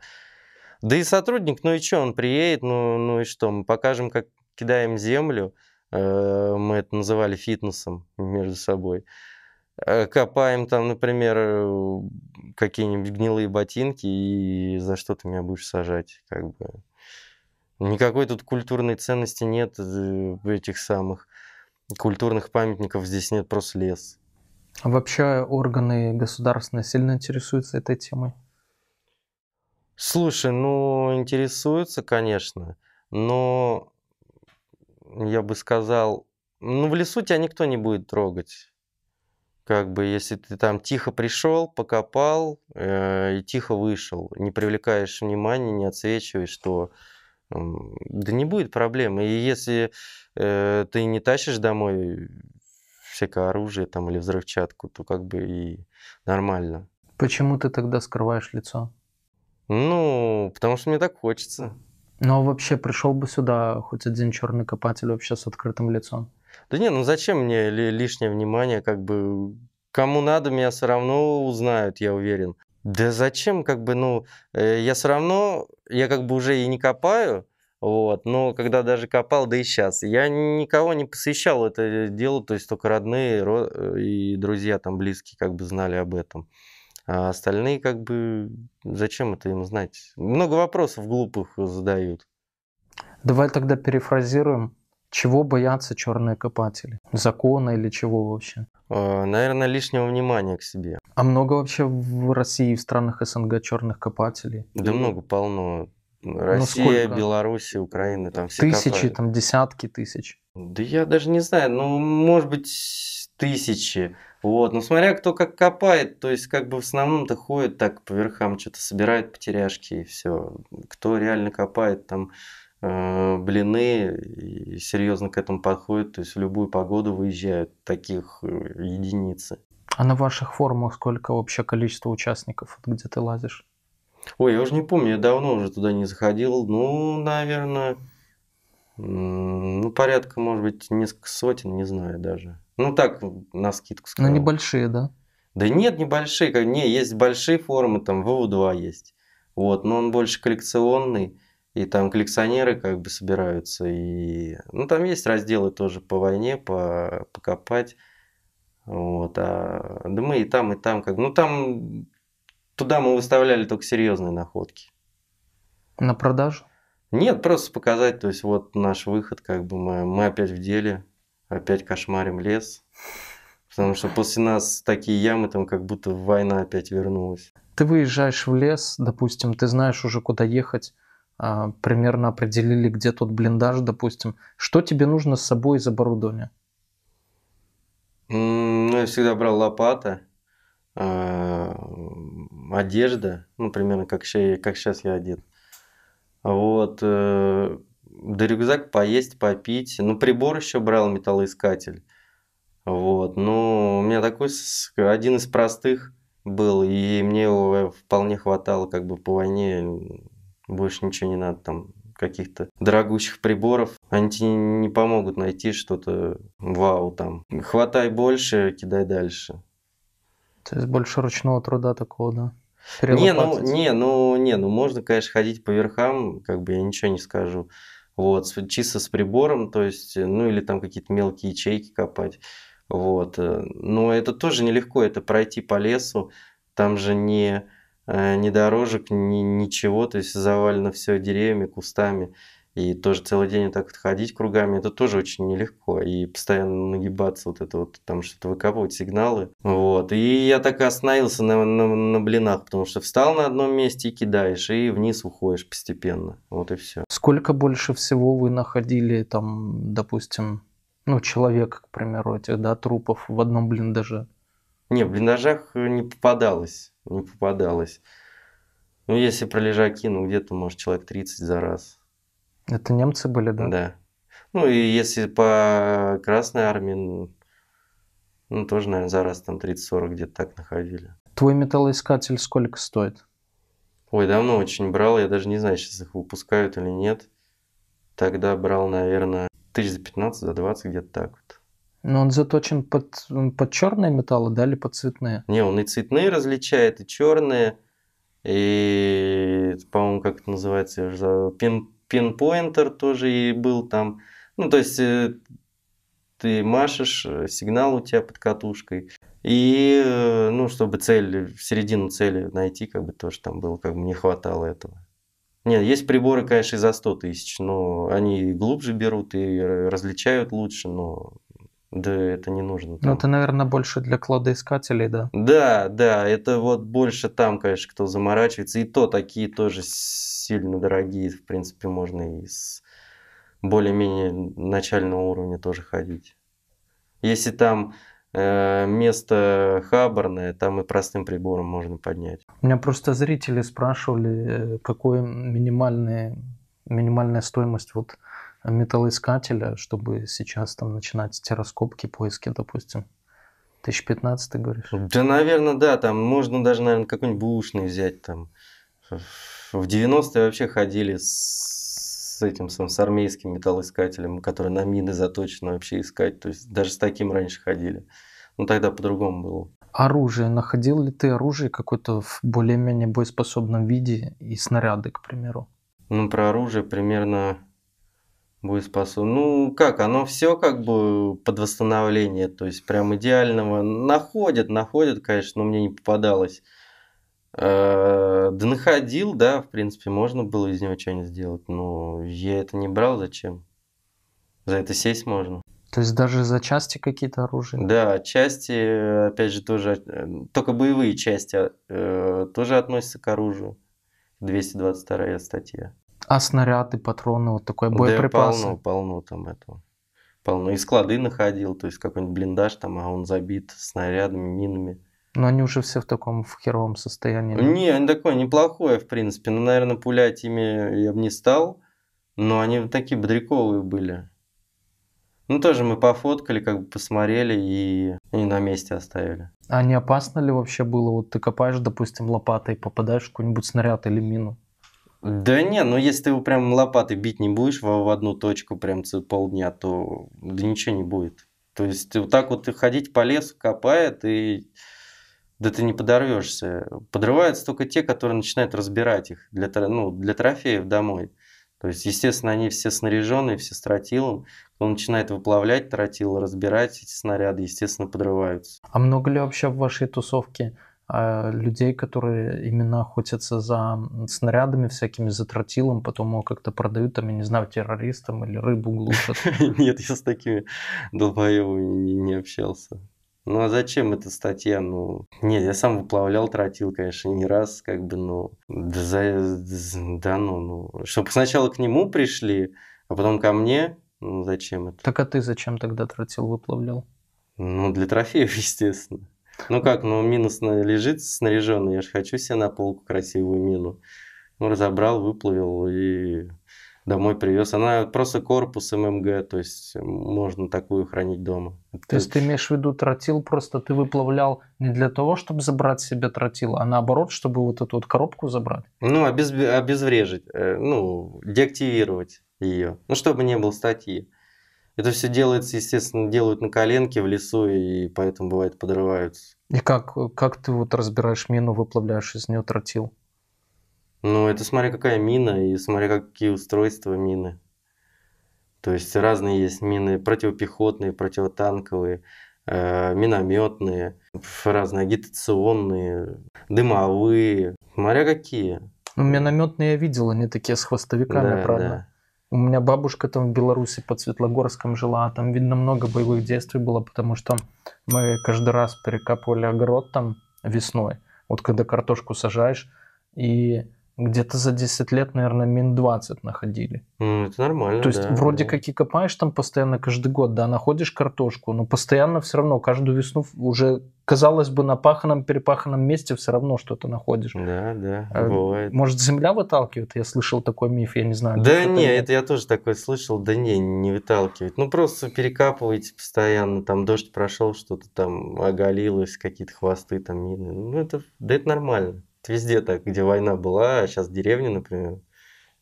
Да и сотрудник, ну и что, он приедет, ну, ну и что, мы покажем, как кидаем землю. Э, мы это называли фитнесом между собой. Э, копаем там, например, э, какие-нибудь гнилые ботинки, и за что ты меня будешь сажать, как бы. Никакой тут культурной ценности нет э, в этих самых культурных памятников, здесь нет просто лес. А вообще органы государственные сильно интересуются этой темой? Слушай, ну, интересуются, конечно, но я бы сказал, ну, в лесу тебя никто не будет трогать. Как бы, если ты там тихо пришел, покопал э, и тихо вышел, не привлекаешь внимания, не отсвечиваешь, что да не будет проблем. И если э, ты не тащишь домой всякое оружие там или взрывчатку, то как бы и нормально. Почему ты тогда скрываешь лицо? Ну, потому что мне так хочется. Ну а вообще пришел бы сюда хоть один черный копатель вообще с открытым лицом? Да не, ну зачем мне лишнее внимание, как бы кому надо, меня все равно узнают, я уверен. Да зачем, как бы, ну, э, я все равно, я как бы уже и не копаю, вот, но когда даже копал, да и сейчас, я никого не посвящал это э, дело, то есть только родные и друзья там близкие как бы знали об этом. А остальные как бы, зачем это им знать? Много вопросов глупых задают. Давай тогда перефразируем чего боятся черные копатели? Закона или чего вообще? А, наверное, лишнего внимания к себе. А много вообще в России в странах СНГ черных копателей? Да много, полно. Ну Россия, ну Беларусь, Украина, там все Тысячи, копают. там десятки тысяч. Да я даже не знаю, ну, может быть, тысячи. Вот, ну, смотря кто как копает, то есть, как бы в основном-то ходит так по верхам, что-то собирает потеряшки и все. Кто реально копает, там, Э, блины серьезно к этому подходят, то есть в любую погоду выезжают таких э, единицы. А на ваших форумах сколько вообще количество участников, где ты лазишь? Ой, я уже не помню, я давно уже туда не заходил. Ну, наверное, ну, порядка, может быть, несколько сотен, не знаю даже. Ну, так, на скидку скажу. Ну, небольшие, да? Да нет, небольшие. Не, есть большие форумы, там, ВУ-2 есть. Вот, но он больше коллекционный и там коллекционеры как бы собираются, и ну там есть разделы тоже по войне, по покопать, вот, а да мы и там и там как, ну там туда мы выставляли только серьезные находки. На продажу? Нет, просто показать, то есть вот наш выход, как бы мы, мы опять в деле, опять кошмарим лес, потому что после нас такие ямы там как будто война опять вернулась. Ты выезжаешь в лес, допустим, ты знаешь уже куда ехать, а, примерно определили, где тот блиндаж, допустим. Что тебе нужно с собой из оборудования? Ну, я всегда брал лопата, а, одежда, ну, примерно как, сейчас я одет. Вот, э, да рюкзак поесть, попить. Ну, прибор еще брал, металлоискатель. Вот, ну, у меня такой один из простых был, и мне его вполне хватало как бы по войне больше ничего не надо там каких-то дорогущих приборов, они тебе не помогут найти что-то вау там. Хватай больше, кидай дальше. То есть больше ручного труда такого, да? Не ну, не, ну, не, ну можно, конечно, ходить по верхам, как бы я ничего не скажу. Вот, чисто с прибором, то есть, э, ну или там какие-то мелкие ячейки копать. Вот. Э, но это тоже нелегко, это пройти по лесу, там же не Э, ни дорожек, ни ничего, то есть завалено все деревьями, кустами. И тоже целый день вот так вот ходить кругами, это тоже очень нелегко. И постоянно нагибаться вот это вот, там что-то выкапывать, сигналы. Вот. И я так и остановился на, на, на блинах, потому что встал на одном месте и кидаешь, и вниз уходишь постепенно. Вот и все. Сколько больше всего вы находили там, допустим, ну, человек, к примеру, этих, да, трупов в одном блиндаже? Не, в блиндажах э, не попадалось. Не попадалось. Ну, если про лежаки, ну, где-то, может, человек 30 за раз. Это немцы были, да? Да. Ну, и если по Красной армии, ну, ну тоже, наверное, за раз там 30-40 где-то так находили. Твой металлоискатель сколько стоит? Ой, давно очень брал, я даже не знаю, сейчас их выпускают или нет. Тогда брал, наверное, тысяч за 15, за 20, где-то так вот. Но он заточен под, под черные металлы, да, или под цветные? Не, он и цветные различает, и черные, и, по-моему, как это называется, я уже пин, пинпоинтер тоже и был там. Ну, то есть э, ты машешь, э, сигнал у тебя под катушкой. И, э, ну, чтобы цель, в середину цели найти, как бы тоже там было, как бы не хватало этого. Нет, есть приборы, конечно, и за 100 тысяч, но они глубже берут и различают лучше, но да, это не нужно. Ну, там. Ну, это, наверное, больше для кладоискателей, да? Да, да, это вот больше там, конечно, кто заморачивается. И то такие тоже сильно дорогие, в принципе, можно и с более-менее начального уровня тоже ходить. Если там э, место хабарное, там и простым прибором можно поднять. У меня просто зрители спрашивали, э, какой минимальный, минимальная стоимость вот металлоискателя, чтобы сейчас там начинать эти раскопки, поиски, допустим. 1015, ты говоришь? Да, наверное, да. Там можно даже, наверное, какой-нибудь бушный взять. Там. В 90-е вообще ходили с, с этим с армейским металлоискателем, который на мины заточен вообще искать. То есть даже с таким раньше ходили. Но ну, тогда по-другому было. Оружие. Находил ли ты оружие какое-то в более-менее боеспособном виде и снаряды, к примеру? Ну, про оружие примерно спасу. Ну как, оно все как бы под восстановление, то есть прям идеального. Находят, находят, конечно, но мне не попадалось. Э -э да находил, да, в принципе, можно было из него что-нибудь сделать, но я это не брал, зачем? За это сесть можно. То есть даже за части какие-то оружия? Да, части, опять же, тоже, э, только боевые части э, тоже относятся к оружию. 222 статья. А снаряды, патроны, вот такой боеприпасы. Да, полно, полно там этого. Полно. И склады находил, то есть какой-нибудь блиндаж там, а он забит снарядами, минами. Но они уже все в таком в херовом состоянии. Не, они такое неплохое, в принципе. Ну, наверное, пулять ими я бы не стал. Но они такие бодряковые были. Ну, тоже мы пофоткали, как бы посмотрели и, и на месте оставили. А не опасно ли вообще было? Вот ты копаешь, допустим, лопатой, попадаешь в какой-нибудь снаряд или мину? Да не, ну если ты его прям лопаты бить не будешь в, в одну точку прям полдня, то да ничего не будет. То есть вот так вот ходить по лесу копает, и да ты не подорвешься. Подрываются только те, которые начинают разбирать их для, ну, для трофеев домой. То есть, естественно, они все снаряженные, все с тротилом. Кто начинает выплавлять тротил, разбирать эти снаряды, естественно, подрываются. А много ли вообще в вашей тусовке а, людей, которые именно охотятся за снарядами всякими, за тротилом, потом его как-то продают, там, я не знаю, террористам или рыбу глушат. Нет, я с такими долбоевыми не общался. Ну а зачем эта статья? Ну, нет, я сам выплавлял, тротил, конечно, не раз, как бы, ну, да, за, да ну, ну, чтобы сначала к нему пришли, а потом ко мне, ну зачем это? Так а ты зачем тогда тротил выплавлял? Ну, для трофеев, естественно. Ну как, ну минус лежит снаряженный. я же хочу себе на полку красивую мину. Ну, разобрал, выплавил и домой привез. Она просто корпус ММГ, то есть э, можно такую хранить дома. То, есть ты имеешь в виду тротил, просто ты выплавлял не для того, чтобы забрать себе тротил, а наоборот, чтобы вот эту вот коробку забрать? Ну, обез... обезврежить, э, ну, деактивировать ее, ну, чтобы не было статьи. Это все делается, естественно, делают на коленке в лесу, и поэтому бывает подрываются. И как, как ты вот разбираешь мину, выплавляешь из нее тротил? Ну, это смотря какая мина и смотря какие устройства мины. То есть разные есть мины противопехотные, противотанковые, э, минометные, разные агитационные, дымовые, смотря какие. Ну, минометные я видел, они такие с хвостовиками, да, правда? Да. У меня бабушка там в Беларуси под Светлогорском жила, а там, видно, много боевых действий было, потому что мы каждый раз перекапывали огород там весной, вот когда картошку сажаешь, и где-то за 10 лет, наверное, мин 20 находили. это нормально. То есть да, вроде да. как и копаешь там постоянно каждый год, да, находишь картошку, но постоянно все равно каждую весну уже казалось бы, на паханом перепаханном месте все равно что-то находишь. Да, да, а, бывает. Может, земля выталкивает? Я слышал такой миф, я не знаю. Да не, это, это я тоже такой слышал. Да не, не выталкивает. Ну, просто перекапываете постоянно. Там дождь прошел, что-то там оголилось, какие-то хвосты там мины. Ну, это, да это нормально. Это везде так, где война была, а сейчас деревня, например,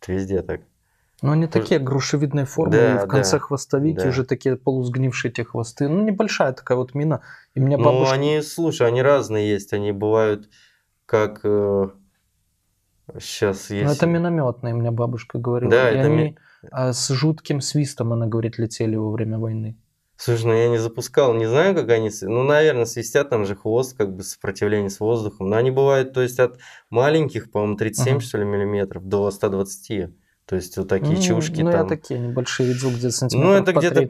это везде так. Но ну, они такие грушевидной формы, да, и в конце да, хвостовики да. уже такие полусгнившие те хвосты. Ну, небольшая такая вот мина. И меня ну, бабушка... Ну, они, слушай, они разные есть. Они бывают как... Э, сейчас есть... Ну, это минометные, мне бабушка говорила. Да, и это... Они, ми... А, с жутким свистом, она говорит, летели во время войны. Слушай, ну я не запускал, не знаю, как они... Ну, наверное, свистят, там же хвост, как бы сопротивление с воздухом. Но они бывают, то есть, от маленьких, по-моему, 37, uh-huh. что ли, миллиметров до 120. То есть вот такие ну, чушки ну, там... Ну, я такие небольшие, видел где-то сантиметров Ну, это где-то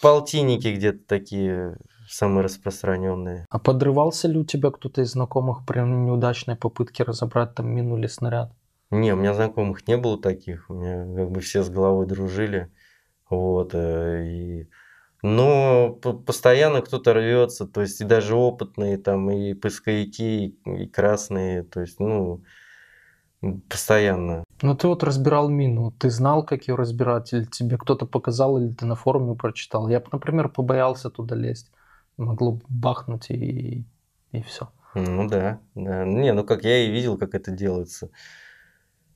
полтинники где-то такие самые распространенные. А подрывался ли у тебя кто-то из знакомых при неудачной попытке разобрать там мину или снаряд? Не, у меня знакомых не было таких. У меня как бы все с головой дружили. Вот. Э, и... Но постоянно кто-то рвется, то есть и даже опытные там, и поисковики, и красные, то есть, ну, постоянно. Ну, ты вот разбирал мину. Ты знал, как ее разбирать, или тебе кто-то показал, или ты на форуме прочитал. Я бы, например, побоялся туда лезть. Могло бахнуть и, и все. Ну да, да. Не, ну как я и видел, как это делается.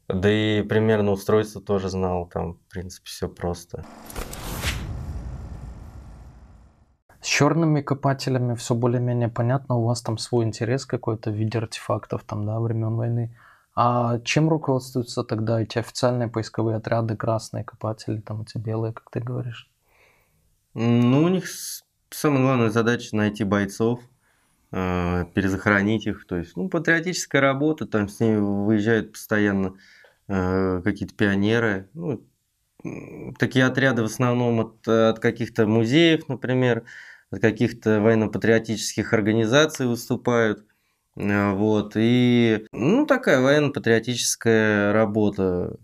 Да и примерно устройство тоже знал, там, в принципе, все просто. С черными копателями все более-менее понятно, у вас там свой интерес какой-то в виде артефактов, там, да, времен войны. А чем руководствуются тогда эти официальные поисковые отряды, красные копатели, там эти белые, как ты говоришь? Ну, у них самая главная задача найти бойцов, а, перезахоронить их. То есть, ну, патриотическая работа, там с ними выезжают постоянно а, какие-то пионеры. Ну, такие отряды в основном от, от каких-то музеев, например, от каких-то военно-патриотических организаций выступают. Э, вот, и, ну, такая военно-патриотическая работа.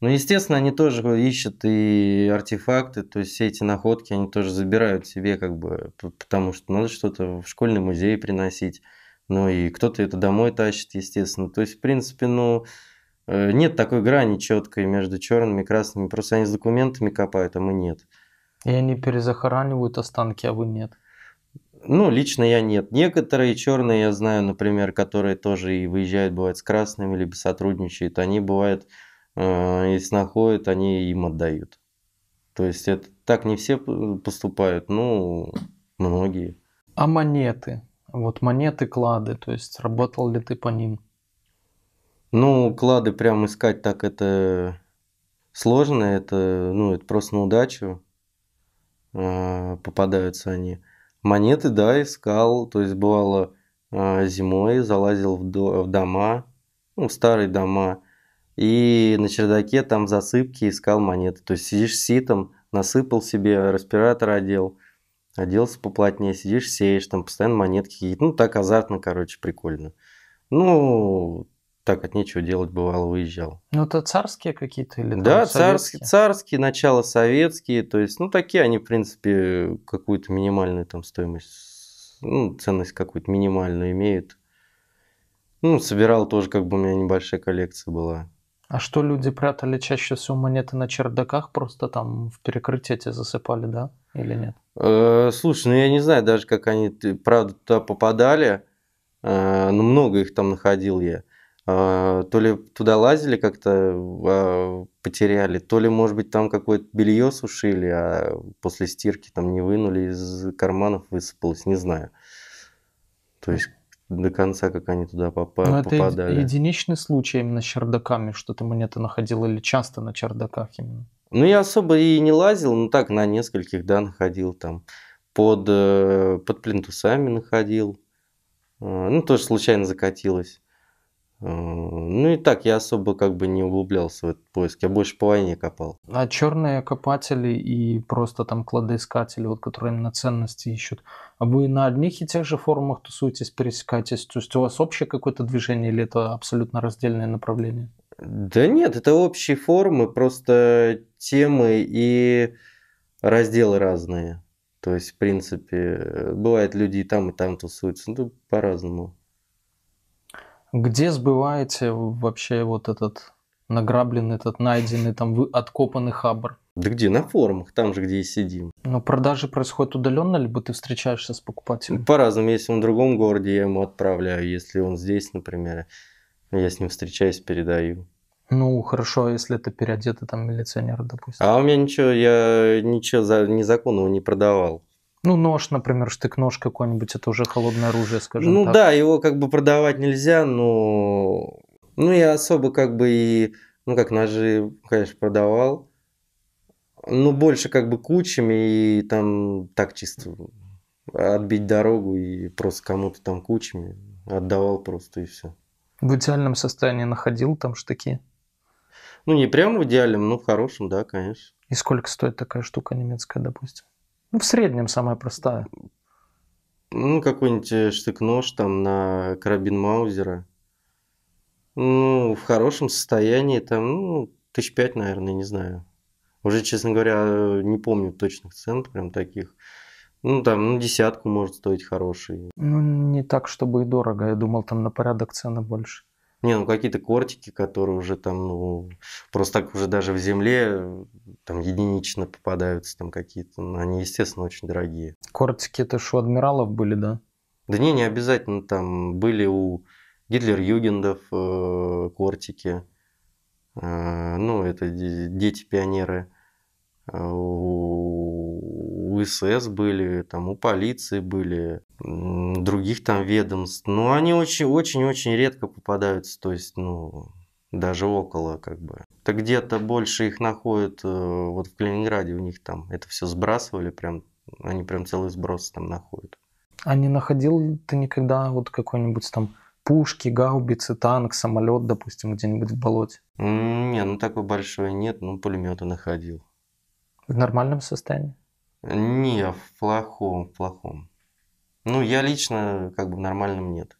Ну, естественно, они тоже ищут и артефакты, то есть все эти находки они тоже забирают себе, как бы, потому что надо что-то в школьный музей приносить. Ну, и кто-то это домой тащит, естественно. То есть, в принципе, ну, э, нет такой грани четкой между черными и красными. Просто они с документами копают, а мы нет. И они перезахоранивают останки, а вы нет. Ну, лично я нет. Некоторые черные, я знаю, например, которые тоже и выезжают, бывают с красными, либо сотрудничают, они, бывают э, если находят, они им отдают. То есть это так не все поступают, ну, многие. А монеты? Вот монеты, клады, то есть работал ли ты по ним? Ну, клады прям искать так это сложно, это, ну, это просто на удачу э, попадаются они. Монеты, да, искал, то есть бывало а, зимой залазил в в дома, ну, в старые дома, и на чердаке там засыпки искал монеты. То есть сидишь ситом, насыпал себе, респиратор одел, оделся поплотнее, сидишь, сеешь, там постоянно монетки какие-то. Ну, так азартно, короче, прикольно. Ну, так от нечего делать бывало выезжал. Ну это царские какие-то или Да, царские, царские, начало советские, то есть, ну такие они, в принципе, какую-то минимальную там стоимость, ну, ценность какую-то минимальную имеют. Ну, собирал тоже, как бы у меня небольшая коллекция была. А что люди прятали чаще всего монеты на чердаках, просто там в перекрытие те засыпали, да? Или нет? Э, слушай, ну я не знаю даже, как они, правда, туда попадали. Э, ну, много их там находил я. А, то ли туда лазили как-то, а, потеряли, то ли, может быть, там какое-то белье сушили, а после стирки там не вынули из карманов, высыпалось, не знаю. То есть до конца, как они туда попа- Но ну, попадали. Это единичный случай именно с чердаками, что ты монеты находил или часто на чердаках именно? Ну, я особо и не лазил, но так на нескольких, да, находил там. Под, э, под плинтусами находил. А, ну, тоже случайно закатилось. Э, ну и так, я особо как бы не углублялся в этот поиск, я больше по войне копал. А черные копатели и просто там кладоискатели, вот, которые именно ценности ищут, а вы на одних и тех же форумах тусуетесь, пересекаетесь? То есть у вас общее какое-то движение или это абсолютно раздельное направление? Да нет, это общие форумы, просто темы и разделы разные. То есть, в принципе, бывает люди и там, и там тусуются, ну, по-разному. Где сбываете вообще вот этот награбленный, этот найденный, там откопанный хабр? Да где? На форумах, там же, где и сидим. Но продажи происходят удаленно, либо ты встречаешься с покупателем? По-разному. Если он в другом городе, я ему отправляю. Если он здесь, например, я с ним встречаюсь, передаю. Ну, хорошо, а если это переодетый там милиционер, допустим. А у меня ничего, я ничего за, незаконного не продавал. Ну, нож, например, штык-нож какой-нибудь, это уже холодное оружие, скажем ну, так. Ну да, его как бы продавать нельзя, но... Ну, я особо как бы и... Ну, как ножи, конечно, продавал. Ну, больше как бы кучами и там так чисто отбить дорогу и просто кому-то там кучами отдавал просто и все. В идеальном состоянии находил там штыки? Ну, не прям в идеальном, но в хорошем, да, конечно. И сколько стоит такая штука немецкая, допустим? Ну, в среднем самая простая. Ну, какой-нибудь э, штык-нож там на карабин Маузера. Ну, в хорошем состоянии там, ну, тысяч пять, наверное, не знаю. Уже, честно говоря, э, не помню точных цен прям таких. Ну, там, ну, десятку может стоить хороший. Ну, не так, чтобы и дорого. Я думал, там на порядок цены больше. Не, ну какие-то кортики, которые уже там, ну, просто так уже даже в земле там единично попадаются там какие-то, ну, они, естественно, очень дорогие. Кортики это что, адмиралов были, да? Да не, не обязательно там были у Гитлер-Югендов э, кортики, э, ну, это дети-пионеры, э, у у СС были, там, у полиции были, других там ведомств. Но ну, они очень-очень-очень редко попадаются, то есть, ну, даже около, как бы. Так где-то больше их находят, э, вот в Калининграде у них там это все сбрасывали, прям, они прям целый сброс там находят. А не находил ты никогда вот какой-нибудь там пушки, гаубицы, танк, самолет, допустим, где-нибудь в болоте? Не, ну такой большой нет, ну пулеметы находил. В нормальном состоянии? Не, в плохом, в плохом. Ну, я лично как бы в нормальном нет.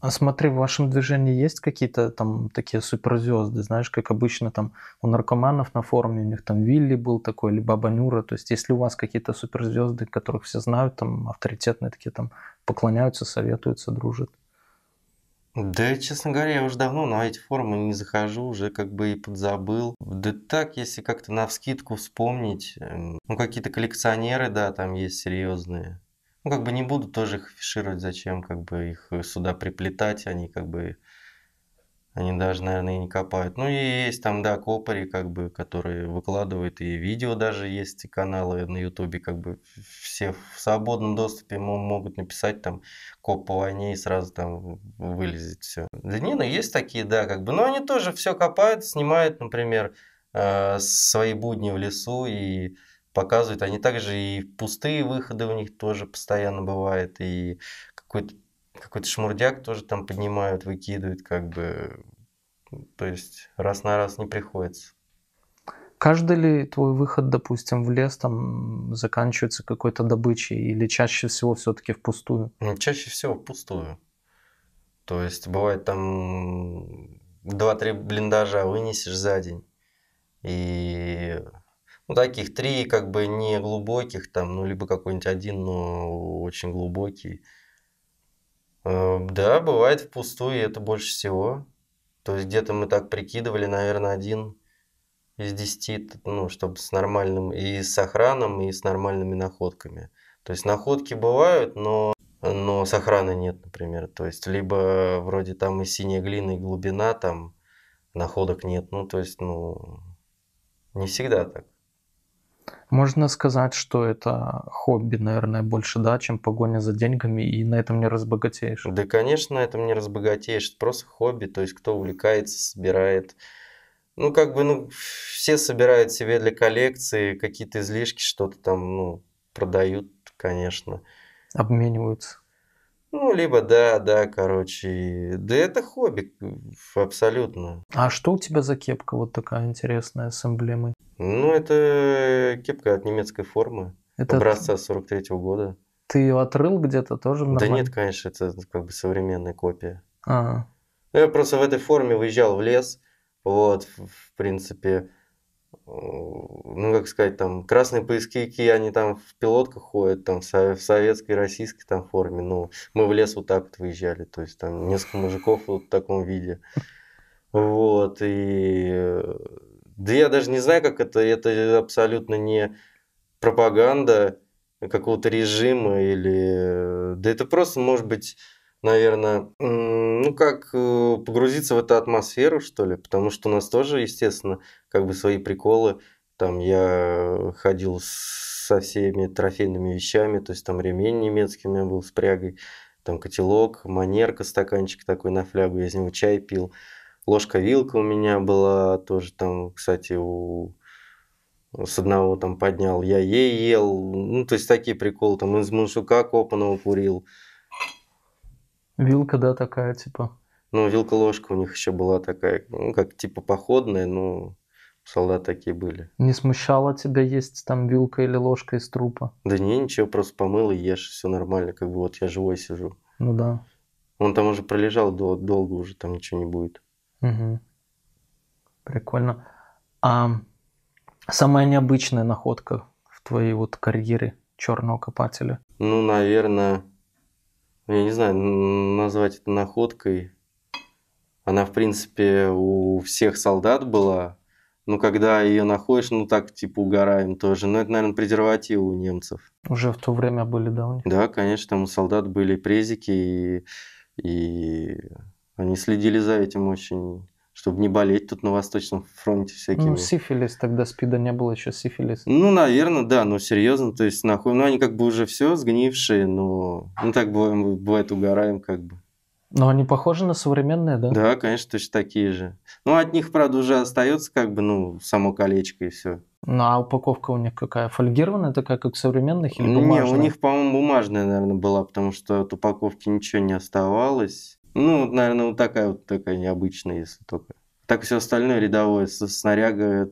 А смотри, в вашем движении есть какие-то там такие суперзвезды, знаешь, как обычно там у наркоманов на форуме, у них там Вилли был такой, или Баба Нюра, то есть если у вас какие-то суперзвезды, которых все знают, там авторитетные такие, там поклоняются, советуются, дружат? Да, честно говоря, я уже давно на эти форумы не захожу, уже как бы и подзабыл. Да так, если как-то на навскидку вспомнить, эм, ну какие-то коллекционеры, да, там есть серьезные. Ну как бы не буду тоже их афишировать, зачем как бы их сюда приплетать, они как бы они даже, наверное, и не копают. Ну и есть там, да, копари, как бы, которые выкладывают, и видео даже есть, и каналы на ютубе, как бы, все в свободном доступе могут написать там коп по войне, и сразу там вылезет все. Да не, ну есть такие, да, как бы, но они тоже все копают, снимают, например, э, свои будни в лесу и показывают. Они также и пустые выходы у них тоже постоянно бывает, и какой-то какой-то шмурдяк тоже там поднимают, выкидывают, как бы. То есть раз на раз не приходится. Каждый ли твой выход, допустим, в лес там заканчивается какой-то добычей или чаще всего все-таки впустую? Ну, чаще всего впустую. То есть бывает там 2-3 блиндажа вынесешь за день. И ну, таких три как бы не глубоких, там, ну, либо какой-нибудь один, но очень глубокий. Э, да, бывает впустую, и это больше всего. То есть где-то мы так прикидывали, наверное, один из десяти, ну, чтобы с нормальным, и с охраном, и с нормальными находками. То есть находки бывают, но, но с охраны нет, например. То есть либо вроде там и синяя глина, и глубина, там находок нет. Ну, то есть, ну, не всегда так. Можно сказать, что это хобби, наверное, больше, да, чем погоня за деньгами, и на этом не разбогатеешь. Да, конечно, на этом не разбогатеешь. Это просто хобби, то есть кто увлекается, собирает. Ну, как бы, ну, все собирают себе для коллекции какие-то излишки, что-то там, ну, продают, конечно. Обмениваются. Ну, либо да, да, короче. Да это хобби абсолютно. А что у тебя за кепка вот такая интересная с эмблемой? Ну, это э, кепка от немецкой формы. Это образца 43 -го года. Ты ее отрыл где-то тоже? Нормально? Да нет, конечно, это ну, как бы современная копия. А. Ну Я просто в этой форме выезжал в лес, вот, в принципе, ну, как сказать, там, красные поисковики, они там в пилотках ходят, там, в советской, российской там форме, ну, мы в лес вот так вот выезжали, то есть там несколько мужиков вот в таком виде, вот, и, э, да я даже не знаю, как это, это абсолютно не пропаганда какого-то режима или, э, да это просто, может быть, наверное, ну как э, погрузиться в эту атмосферу, что ли, потому что у нас тоже, естественно, как бы свои приколы. Там я ходил со всеми трофейными вещами, то есть там ремень немецкий у меня был с прягой, там котелок, манерка, стаканчик такой на флягу, я из него чай пил. Ложка-вилка у меня была тоже там, кстати, у с одного там поднял, я ей ел, ну, то есть такие приколы, там из муншука копаного курил, Вилка, да, такая, типа. Ну, вилка-ложка у них еще была такая, ну, как типа походная, ну, солдат такие были. Не смущало тебя есть там вилка или ложка из трупа? Да не, ничего, просто помыл и ешь, все нормально, как бы вот я живой сижу. Ну да. Он там уже пролежал долго, уже там ничего не будет. Угу. Прикольно. А самая необычная находка в твоей вот карьере черного копателя? Ну, наверное, я не знаю, назвать это находкой. Она, в принципе, у всех солдат была. Ну, когда ее находишь, ну так типа угораем тоже. Но это, наверное, презервативы у немцев. Уже в то время были, да, у них? Да, конечно, там у солдат были презики, и, и они следили за этим очень чтобы не болеть тут на Восточном фронте всякими. Ну, сифилис, тогда спида не было еще сифилис. Ну, наверное, да, но ну, серьезно, то есть, нахуй, ну, они как бы уже все сгнившие, но, ну, так бываем, бывает, угораем как бы. Но они похожи на современные, да? Да, конечно, точно такие же. Ну, от них, правда, уже остается как бы, ну, само колечко и все. Ну, а упаковка у них какая? Фольгированная такая, как современных или бумажная? Не, у них, по-моему, бумажная, наверное, была, потому что от упаковки ничего не оставалось. Ну, наверное, вот такая вот такая необычная, если только. Так все остальное рядовое, со снаряга,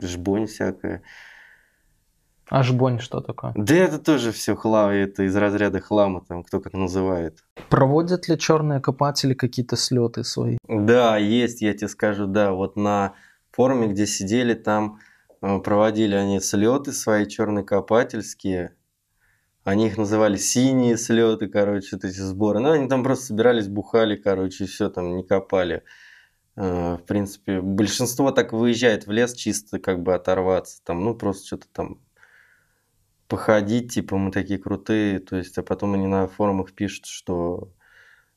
жбонь всякая. А жбонь что такое? Да это тоже все хлам, это из разряда хлама, там кто как называет. Проводят ли черные копатели какие-то слеты свои? Да, есть, я тебе скажу, да. Вот на форуме, где сидели, там э, проводили они слеты свои черные копательские они их называли синие слеты, короче, вот эти сборы. Но ну, они там просто собирались, бухали, короче, и все там не копали. Э, в принципе, большинство так выезжает в лес чисто как бы оторваться. Там, ну, просто что-то там походить, типа, мы такие крутые. То есть, а потом они на форумах пишут, что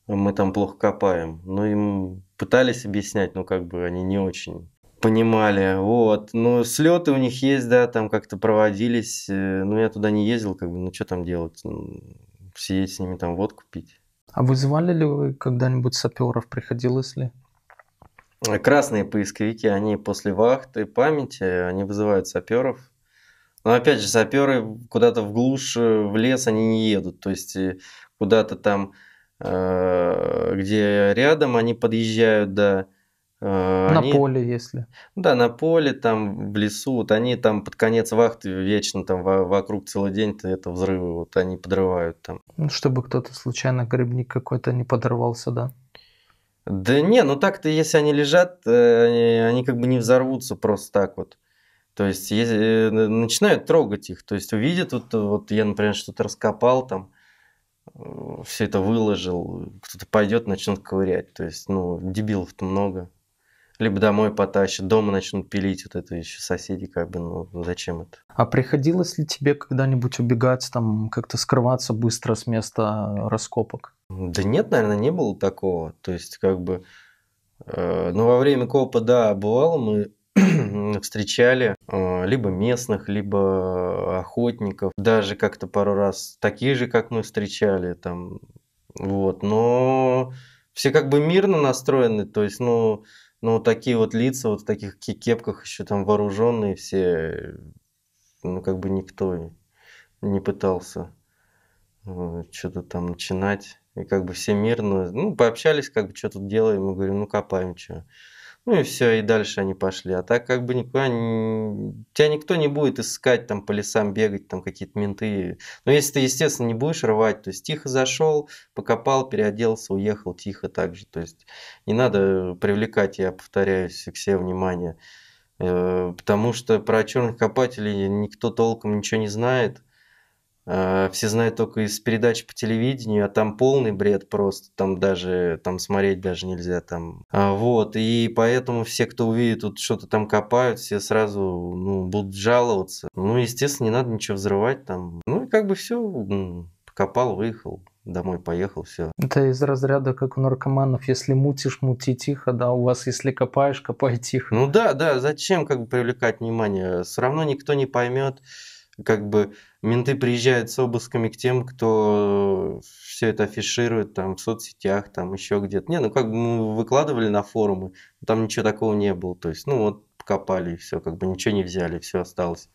мы там плохо копаем. Ну, им пытались объяснять, но как бы они не очень понимали, вот. Ну, слеты у них есть, да, там как-то проводились, ну, я туда не ездил, как бы, ну, что там делать, ну, сидеть с ними там водку пить. А вызывали ли вы когда-нибудь саперов, приходилось ли? Э, красные поисковики, они после вахты памяти, они вызывают саперов. Но опять же, саперы куда-то в глушь, э, в лес они не едут. То есть куда-то там, где рядом, они подъезжают до Э, на они, поле, если. Да, на поле, там, в лесу. Вот они там под конец вахты вечно там во вокруг целый день -то это взрывы, вот они подрывают там. Ну, чтобы кто-то случайно грибник какой-то не подорвался, да? Да не, ну так-то, если они лежат, э, они, они как бы не взорвутся просто так вот. То есть если, э, начинают трогать их, то есть увидят, вот, вот я, например, что-то раскопал там, все это выложил, кто-то пойдет, начнет ковырять. То есть, ну, дебилов-то много либо домой потащат, дома начнут пилить, вот это еще соседи как бы, ну зачем это? А приходилось ли тебе когда-нибудь убегать, там как-то скрываться быстро с места раскопок? Да нет, наверное, не было такого. То есть как бы, э, ну во время копа, да, бывало, мы встречали э, либо местных, либо охотников, даже как-то пару раз такие же, как мы встречали, там, вот, но все как бы мирно настроены, то есть, ну, ну такие вот лица, вот в таких кепках еще там вооруженные все, ну как бы никто не пытался вот, э, что-то там начинать. И как бы все мирно, ну пообщались, как бы что тут делаем, мы говорим, ну копаем что. Ну и все, и дальше они пошли. А так как бы никуда... Не... Тебя никто не будет искать, там по лесам бегать, там какие-то менты. Но если ты, естественно, не будешь рвать, то есть тихо зашел, покопал, переоделся, уехал тихо так же. То есть не надо привлекать, я повторяюсь, к себе внимание. Э, потому что про черных копателей никто толком ничего не знает. А, все знают только из передач по телевидению, а там полный бред просто, там даже там смотреть даже нельзя там. А, вот, и поэтому все, кто увидит, тут что-то там копают, все сразу ну, будут жаловаться. Ну, естественно, не надо ничего взрывать там. Ну, и как бы все, копал, выехал домой поехал, все. Это из разряда, как у наркоманов, если мутишь, мути тихо, да, у вас если копаешь, копай тихо. Ну да, да, зачем как бы привлекать внимание, все равно никто не поймет, как бы менты приезжают с обысками к тем, кто все это афиширует там в соцсетях, там еще где-то. Не, ну как бы мы выкладывали на форумы, там ничего такого не было. То есть, ну вот копали и все, как бы ничего не взяли, все осталось.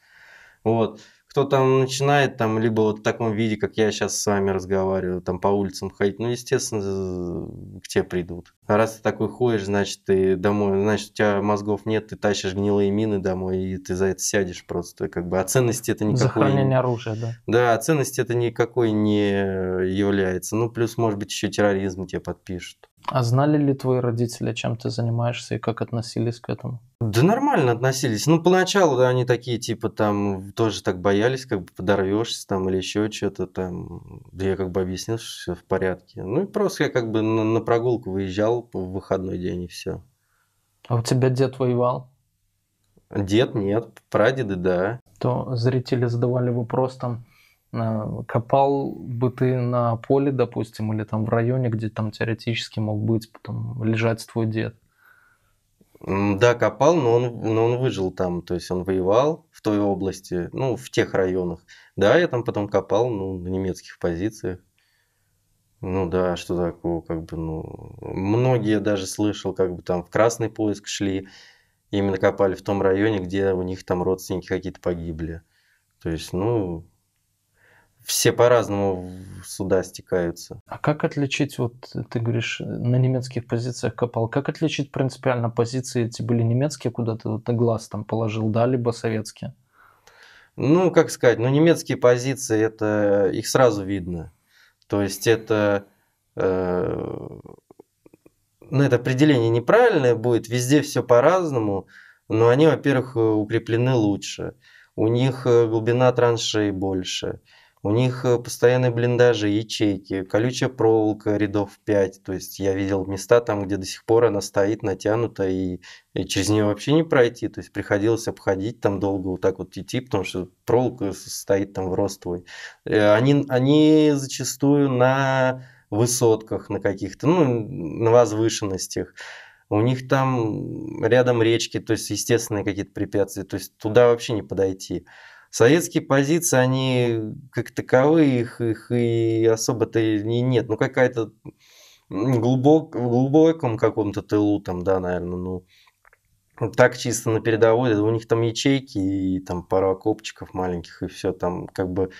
Вот кто там начинает там либо вот в таком виде, как я сейчас с вами разговариваю, там по улицам ходить, ну, естественно, к тебе придут. А раз ты такой ходишь, значит, ты домой, значит, у тебя мозгов нет, ты тащишь гнилые мины домой, и ты за это сядешь просто, как бы, а ценности это никакой... Захоронение оружия, да. Да, а ценности это никакой не является. Ну, плюс, может быть, еще терроризм тебе подпишут. А знали ли твои родители, чем ты занимаешься и как относились к этому? Да нормально относились. Ну, поначалу да, они такие, типа, там, тоже так боялись, как бы подорвешься там или еще что-то там. Да я как бы объяснил, что все в порядке. Ну, и просто я как бы на, на прогулку выезжал в выходной день и все. А у тебя дед воевал? Дед нет, прадеды да. То зрители задавали вопрос там, а, копал бы ты на поле, допустим, или там в районе, где там теоретически мог быть, потом лежать твой дед. Да, копал, но он, но он выжил там, то есть он воевал в той области, ну, в тех районах. Да, я там потом копал, ну, на немецких позициях. Ну да, что такого, как бы, ну, многие даже слышал, как бы там в красный поиск шли, именно копали в том районе, где у них там родственники какие-то погибли. То есть, ну, все по-разному сюда стекаются. А как отличить, вот ты говоришь, э, на немецких позициях копал, как отличить принципиально позиции, эти были немецкие, куда ты вот на глаз там положил, да, либо советские? Ну, как сказать, ну немецкие позиции, это их сразу видно. То есть это э, ну, это определение неправильное будет, везде все по-разному, но они, во-первых, э, укреплены лучше, у них э, глубина траншеи больше, у них э, постоянные блиндажи, ячейки, колючая проволока рядов 5. То есть я видел места там, где до сих пор она стоит натянута, и, и через нее вообще не пройти. То есть приходилось обходить там долго вот так вот идти, потому что проволока стоит там в рост твой. Э, они, они зачастую на высотках на каких-то, ну, на возвышенностях. У них там рядом речки, то есть естественные какие-то препятствия, то есть туда вообще не подойти. Советские позиции, они как таковые, их, их и особо-то и нет. Ну, какая-то глубок, в глубоком каком-то тылу, там, да, наверное, ну, так чисто на передовой, у них там ячейки и там пара окопчиков маленьких, и все там как бы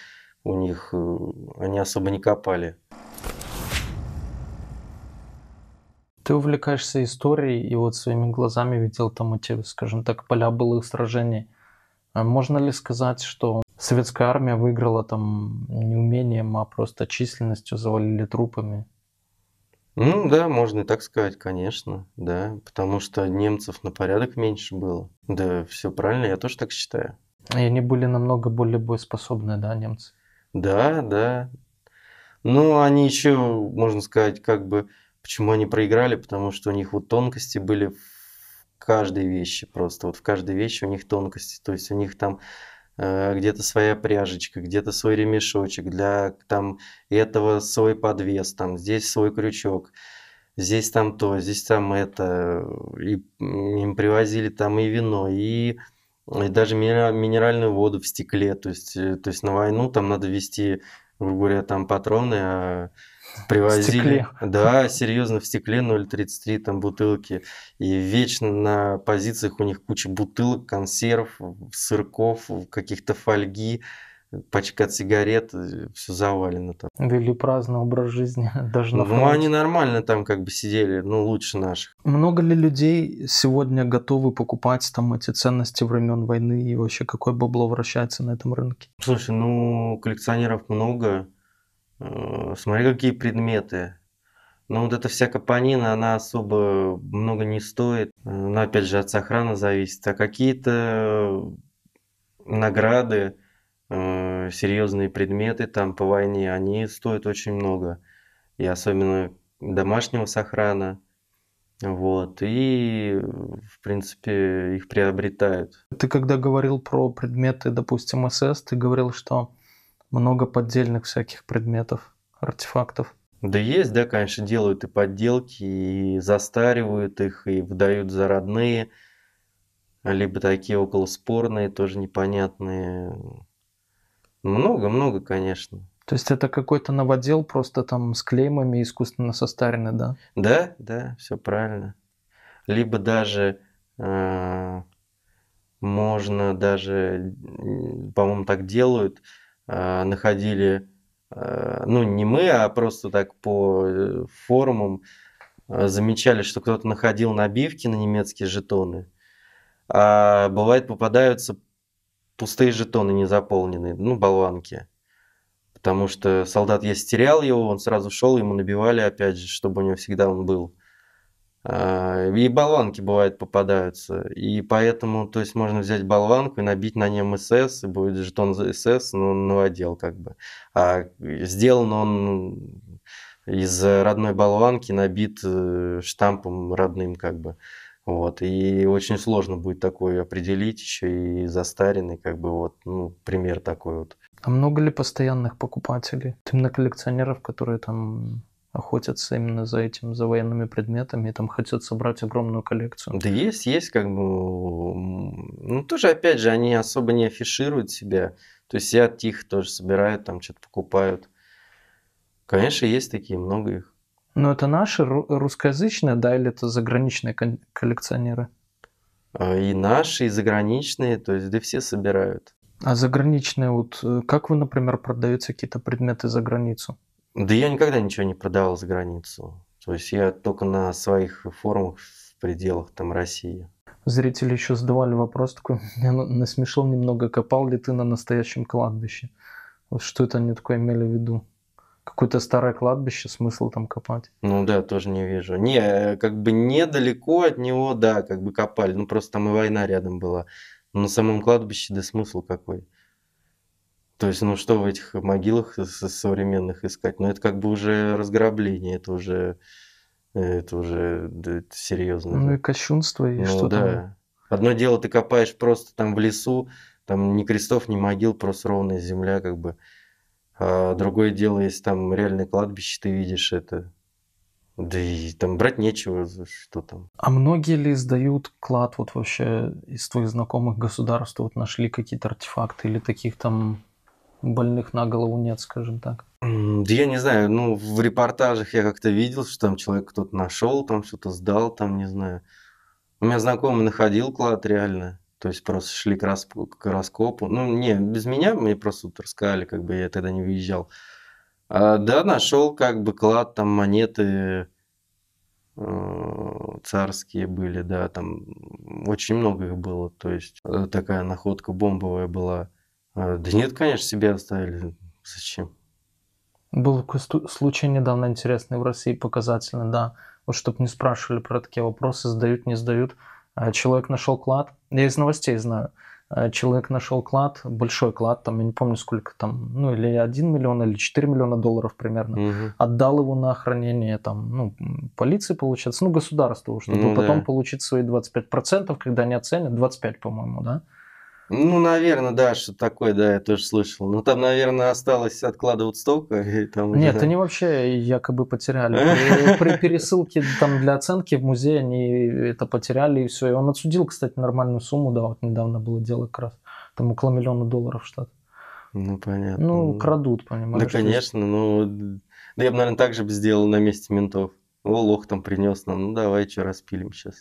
у них, э, они особо не копали. Ты увлекаешься историей и вот своими глазами видел там эти, скажем так, поля былых сражений – а можно ли сказать, что советская армия выиграла там не умением, а просто численностью, завалили трупами? Ну да, можно и так сказать, конечно, да, потому что немцев на порядок меньше было. Да, все правильно, я тоже так считаю. И они были намного более боеспособны, да, немцы? Да, да. Ну, они еще, можно сказать, как бы, почему они проиграли, потому что у них вот тонкости были в каждой вещи просто. Вот в каждой вещи у них тонкости. То есть у них там э, где-то своя пряжечка, где-то свой ремешочек, для там этого свой подвес, там здесь свой крючок, здесь там то, здесь там это. И им привозили там и вино, и, и даже минеральную воду в стекле. То есть, э, то есть на войну там надо вести, грубо говоря, там патроны, а Привозили, стекле. да, серьезно, в стекле 0,33 там бутылки. И вечно на позициях у них куча бутылок, консерв, сырков, каких-то фольги пачка сигарет, все завалено там. Вели праздный образ жизни. Даже на ну, они нормально там как бы сидели, ну, лучше наших. Много ли людей сегодня готовы покупать там эти ценности времен войны и вообще какое бабло вращается на этом рынке? Слушай, ну, коллекционеров много, Э, смотри, какие предметы. Но ну, вот эта вся капонина, она особо много не стоит. Э, Но ну, опять же, от сохрана зависит. А какие-то э, награды, серьезные предметы там по войне, они стоят очень много. И особенно домашнего сохрана. Вот, и, в принципе, их приобретают. Ты когда говорил про предметы, допустим, СС, ты говорил, что много поддельных всяких предметов, артефактов. Да есть, да, конечно, делают и подделки, и застаривают их, и выдают за родные, либо такие околоспорные, тоже непонятные. Много-много, конечно. То есть это какой-то новодел просто там с клеймами искусственно состаренный, да? Да, да, все правильно. Либо даже э, можно даже, по-моему, так делают, а, находили, а, ну не мы, а просто так по э, форумам а, замечали, что кто-то находил набивки на немецкие жетоны, а бывает попадаются пустые жетоны незаполненные, ну болванки. Потому что солдат я стерял его, он сразу шел, ему набивали опять же, чтобы у него всегда он был. Э, и болванки бывают попадаются. И поэтому, то есть можно взять болванку и набить на нем СС, и будет жетон за СС, но ну, он новодел как бы. А сделан он из родной болванки, набит э, штампом родным как бы. Вот, и очень сложно будет такой определить, еще и застаренный, как бы вот, ну, пример такой вот. А много ли постоянных покупателей? именно коллекционеров, которые там охотятся именно за этим, за военными предметами, и там хотят собрать огромную коллекцию. Да есть, есть как бы... Ну, тоже, опять же, они особо не афишируют себя. То есть я тихо тоже собирают, там что-то покупают. Конечно, есть такие, много их. Но это наши, русскоязычные, да, или это заграничные коллекционеры? А, и наши, и заграничные, то есть да все собирают. А заграничные, вот э, как вы, например, продаете какие-то предметы за границу? Да я никогда ничего не продавал за границу. То есть я только на своих форумах в пределах там России. Зрители еще задавали вопрос такой, меня насмешил немного, копал ли ты на настоящем кладбище? Что это они такое имели в виду? Какое-то старое кладбище, смысл там копать? Ну да, тоже не вижу. Не, э, как бы недалеко от него, да, как бы копали. Ну просто там и война рядом была. Но на самом кладбище, да смысл какой? То есть, ну что в этих могилах современных искать? Ну это как бы уже разграбление, это уже, это уже да, это серьезно. Ну и кощунство, и ну, что да. там. Одно дело, ты копаешь просто там в лесу, там ни крестов, ни могил, просто ровная земля как бы. А другое дело, если там реальное кладбище, ты видишь это. Да и там брать нечего, что там. А многие ли сдают клад вот вообще из твоих знакомых государств? Вот нашли какие-то артефакты или таких там больных на голову нет, скажем так. Да я не знаю, ну в репортажах я как-то видел, что там человек кто-то нашел, там что-то сдал, там не знаю. У меня знакомый находил клад реально, то есть просто шли к, расп... к раскопу. Ну не, без меня, мне просто тут рассказали, как бы я тогда не выезжал. А, да, нашел как бы клад, там монеты э, царские были, да, там очень много их было, то есть э, такая находка бомбовая была. А, да нет, конечно, себе оставили. Зачем? Был случай недавно интересный в России, показательный, да. Вот чтобы не спрашивали про такие вопросы, сдают, не сдают. А, человек нашел клад, я из новостей знаю, а, человек нашел клад, большой клад, там, я не помню, сколько там, ну, или 1 миллион, или 4 миллиона долларов примерно, угу. отдал его на хранение, там, ну, полиции, получается, ну, государству, чтобы ну, потом да. получить свои 25%, когда они оценят, 25, по-моему, да, ну, наверное, да, что такое, да, я тоже слышал. Но ну, там, наверное, осталось откладывать столько. И там Нет, они вообще якобы потеряли. При, пересылке там для оценки в музее они это потеряли, и все. И он отсудил, кстати, нормальную сумму, да, вот недавно было дело как раз. Там около миллиона долларов штат. Ну, понятно. Ну, ну крадут, понимаешь. Да, конечно, ну, да я бы, наверное, так же бы сделал на месте ментов. О, лох там принес нам, ну давай что распилим сейчас.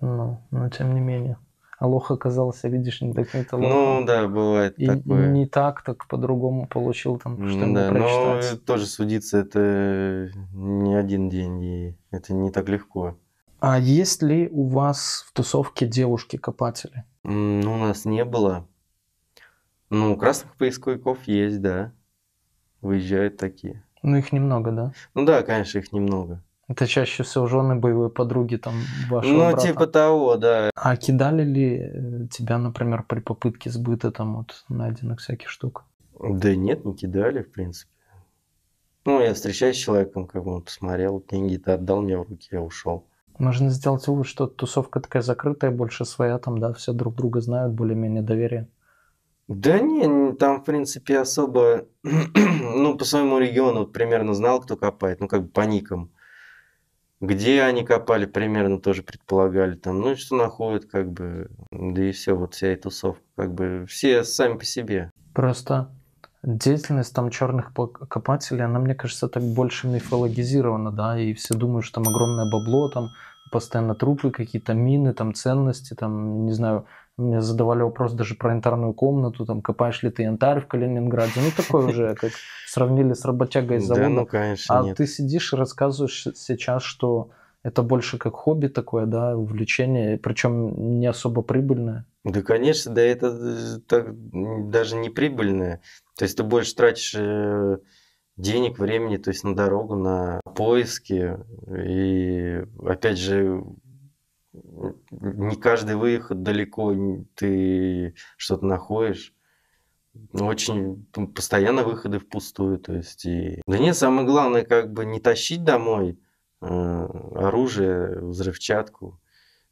Ну, но тем не менее а лох оказался, видишь, не так это ну лох. Ну да, бывает и, такое. И не так, так по-другому получил там ну что-нибудь да, прочитать. Но тоже судиться это не один день, и это не так легко. А есть ли у вас в тусовке девушки-копатели? Ну, у нас не было. Ну, красных поисковиков есть, да. Выезжают такие. Ну, их немного, да? Ну да, конечно, их немного. Это чаще всего жены боевые подруги там вашего Ну, брата. типа того, да. А кидали ли э, тебя, например, при попытке сбыта там вот найденных всяких штук? Да нет, не кидали, в принципе. Ну, я встречаюсь с человеком, как бы он посмотрел, деньги-то отдал мне в руки, я ушел. Можно сделать вывод, что тусовка такая закрытая, больше своя, там, да, все друг друга знают, более-менее доверие. Да не, там, в принципе, особо, ну, по своему региону примерно знал, кто копает, ну, как бы по никам. Где они копали, примерно тоже предполагали. Там, ну, что находят, как бы. Да и все, вот вся эта тусовка. Как бы все сами по себе. Просто деятельность там черных копателей, она, мне кажется, так больше мифологизирована, да, и все думают, что там огромное бабло, там постоянно трупы какие-то, мины, там ценности, там, не знаю, мне задавали вопрос даже про янтарную комнату, там, копаешь ли ты янтарь в Калининграде. Ну, такое уже, как сравнили с работягой из завода. Да, ну, конечно, А нет. ты сидишь и рассказываешь сейчас, что это больше как хобби такое, да, увлечение, причем не особо прибыльное. Да, конечно, да, это э, так, даже не прибыльное. То есть ты больше тратишь э, денег, времени, то есть на дорогу, на поиски. И опять же, не каждый выехать далеко ты что-то находишь. Ну, очень постоянно выходы впустую, то есть и... Да нет, самое главное, как бы не тащить домой э, оружие, взрывчатку,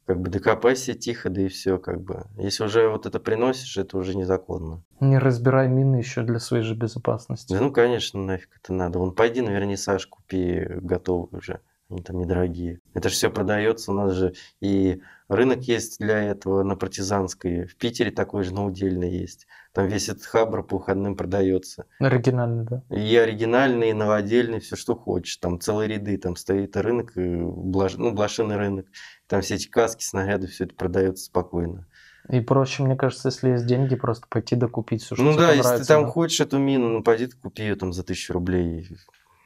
как бы докопайся тихо, да и все, как бы. Если уже вот это приносишь, это уже незаконно. Не разбирай мины еще для своей же безопасности. Да ну, конечно, нафиг это надо. Вон, пойди на саш купи готовый уже ну, там недорогие. Это же все продается, у нас же и рынок есть для этого на Партизанской. В Питере такой же на Удельной есть. Там весь этот хабр по выходным продается. Оригинальный, да? И оригинальный, и новодельный, все что хочешь. Там целые ряды, там стоит рынок, э, блаш... ну, блошиный рынок. Там все эти каски, снаряды, все это продается спокойно. И проще, мне кажется, если есть деньги, просто пойти докупить все, что Ну да, если ты там хочешь эту мину, ну пойди купи ее там за тысячу рублей.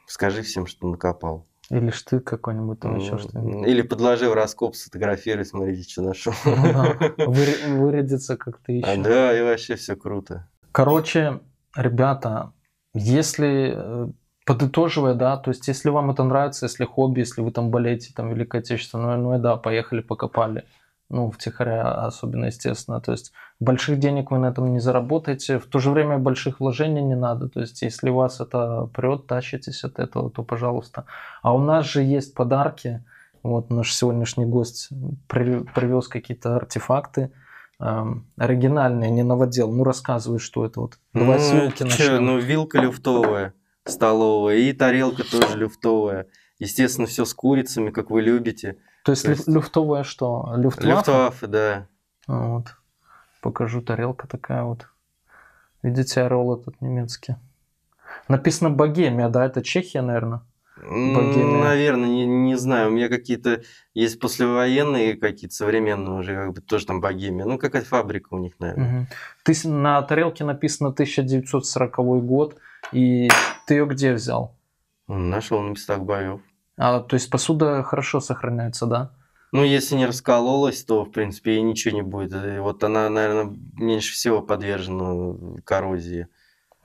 Скажи всем, что накопал. Или штык какой-нибудь, там еще что-нибудь. Или подложи в раскоп, сфотографировать, смотрите, что нашел. Вырядится как-то еще. А, да, и вообще все круто. Короче, ребята, если э, подытоживая, да, то есть если вам это нравится, если хобби, если вы там болеете, там, великое Великой ну ну да, поехали, покопали ну, в втихаря особенно, естественно. То есть больших денег вы на этом не заработаете, в то же время больших вложений не надо. То есть если вас это прет, тащитесь от этого, то пожалуйста. А у нас же есть подарки. Вот наш сегодняшний гость привез какие-то артефакты эм, оригинальные, не новодел. Ну, рассказывай, что это вот. Ну, Два ну, ссылки чё, ну, вилка люфтовая, столовая, и тарелка тоже люфтовая. Естественно, все с курицами, как вы любите то есть, То есть... люфтовое что? Люфтваффе? Люфтваффе, да. А, вот. Покажу, тарелка такая вот. Видите, орел этот немецкий. Написано Богемия, да, это Чехия, наверное. Богемия. Наверное, не, не знаю. У меня какие-то есть послевоенные, какие-то современные уже, как бы тоже там богемия. Ну, какая-то фабрика у них, наверное. Угу. Ты, на тарелке написано 1940 год, и ты ее где взял? Нашел на местах боев. А, то есть посуда хорошо сохраняется, да? Ну, если не раскололась, то, в принципе, ей ничего не будет. И вот она, наверное, меньше всего подвержена коррозии.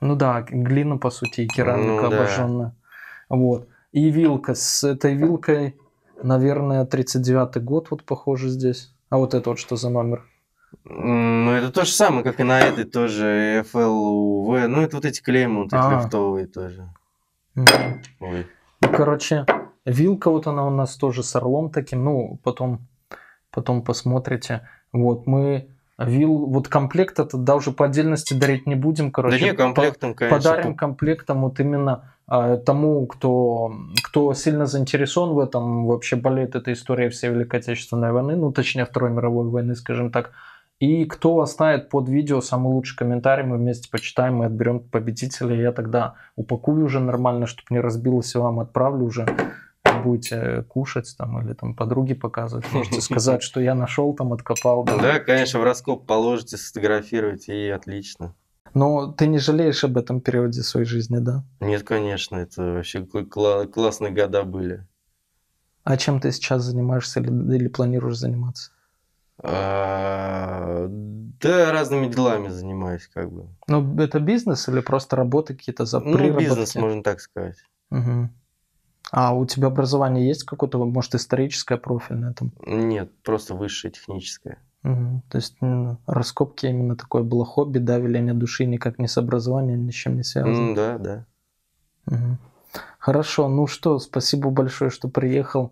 Ну да, глина, по сути, и керамика ну, да. обожженная. Вот. И вилка. С этой вилкой, наверное, 39-й год вот похоже здесь. А вот это вот что за номер? Ну, это то же самое, как и на этой тоже FLUV. Ну, это вот эти клеймы, вот эти а -а -а. лифтовые тоже. Угу. Ой. Ну, короче, Вилка вот она у нас тоже с орлом таким, ну, потом, потом посмотрите. Вот, мы вил, вот комплект это даже по отдельности дарить не будем, короче. Да не, комплектом, конечно. Подарим комплектом вот именно э, тому, кто, кто сильно заинтересован в этом, вообще болеет этой историей всей Великой Отечественной войны, ну, точнее, Второй мировой войны, скажем так. И кто оставит под видео самый лучший комментарий, мы вместе почитаем и отберем победителя. Я тогда упакую уже нормально, чтобы не разбилось, и вам отправлю уже будете кушать там или там подруги показывать, можете сказать, что я нашел там, откопал. Да, да конечно, в раскоп положите, сфотографируйте и отлично. Но ты не жалеешь об этом периоде своей жизни, да? Нет, конечно, это вообще кл- классные года были. А чем ты сейчас занимаешься или, или планируешь заниматься? А, да, разными делами занимаюсь, как бы. Ну, это бизнес или просто работы какие-то за Ну, бизнес, можно так сказать. Угу. А у тебя образование есть какое-то, может, историческое профильное там? Нет, просто высшее техническое. Угу. То есть раскопки именно такое было хобби, да, веление души никак не с образованием, ни с чем не связано. Mm, да, да. Угу. Хорошо, ну что, спасибо большое, что приехал.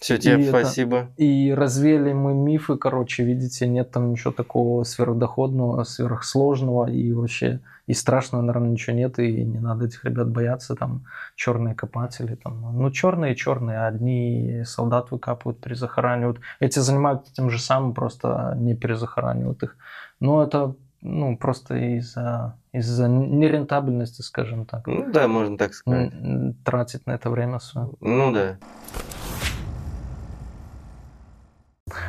Все тебе и спасибо. Это, и развели мы мифы, короче, видите, нет там ничего такого сверхдоходного, сверхсложного и вообще и страшного, наверное, ничего нет, и не надо этих ребят бояться, там черные копатели, там, ну черные, черные, одни солдат выкапывают, перезахоранивают, эти занимаются тем же самым, просто не перезахоранивают их. Но это ну, просто из-за из за нерентабельности, скажем так. Ну да, можно так сказать. Тратить на это время свое. Ну да.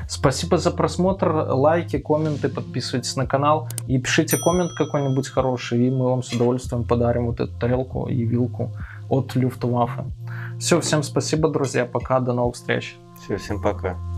Спасибо за просмотр, лайки, комменты, подписывайтесь на канал и пишите коммент какой-нибудь хороший, и мы вам с удовольствием подарим вот эту тарелку и вилку от Люфтваффе. Все, всем спасибо, друзья, пока, до новых встреч. Все, всем пока.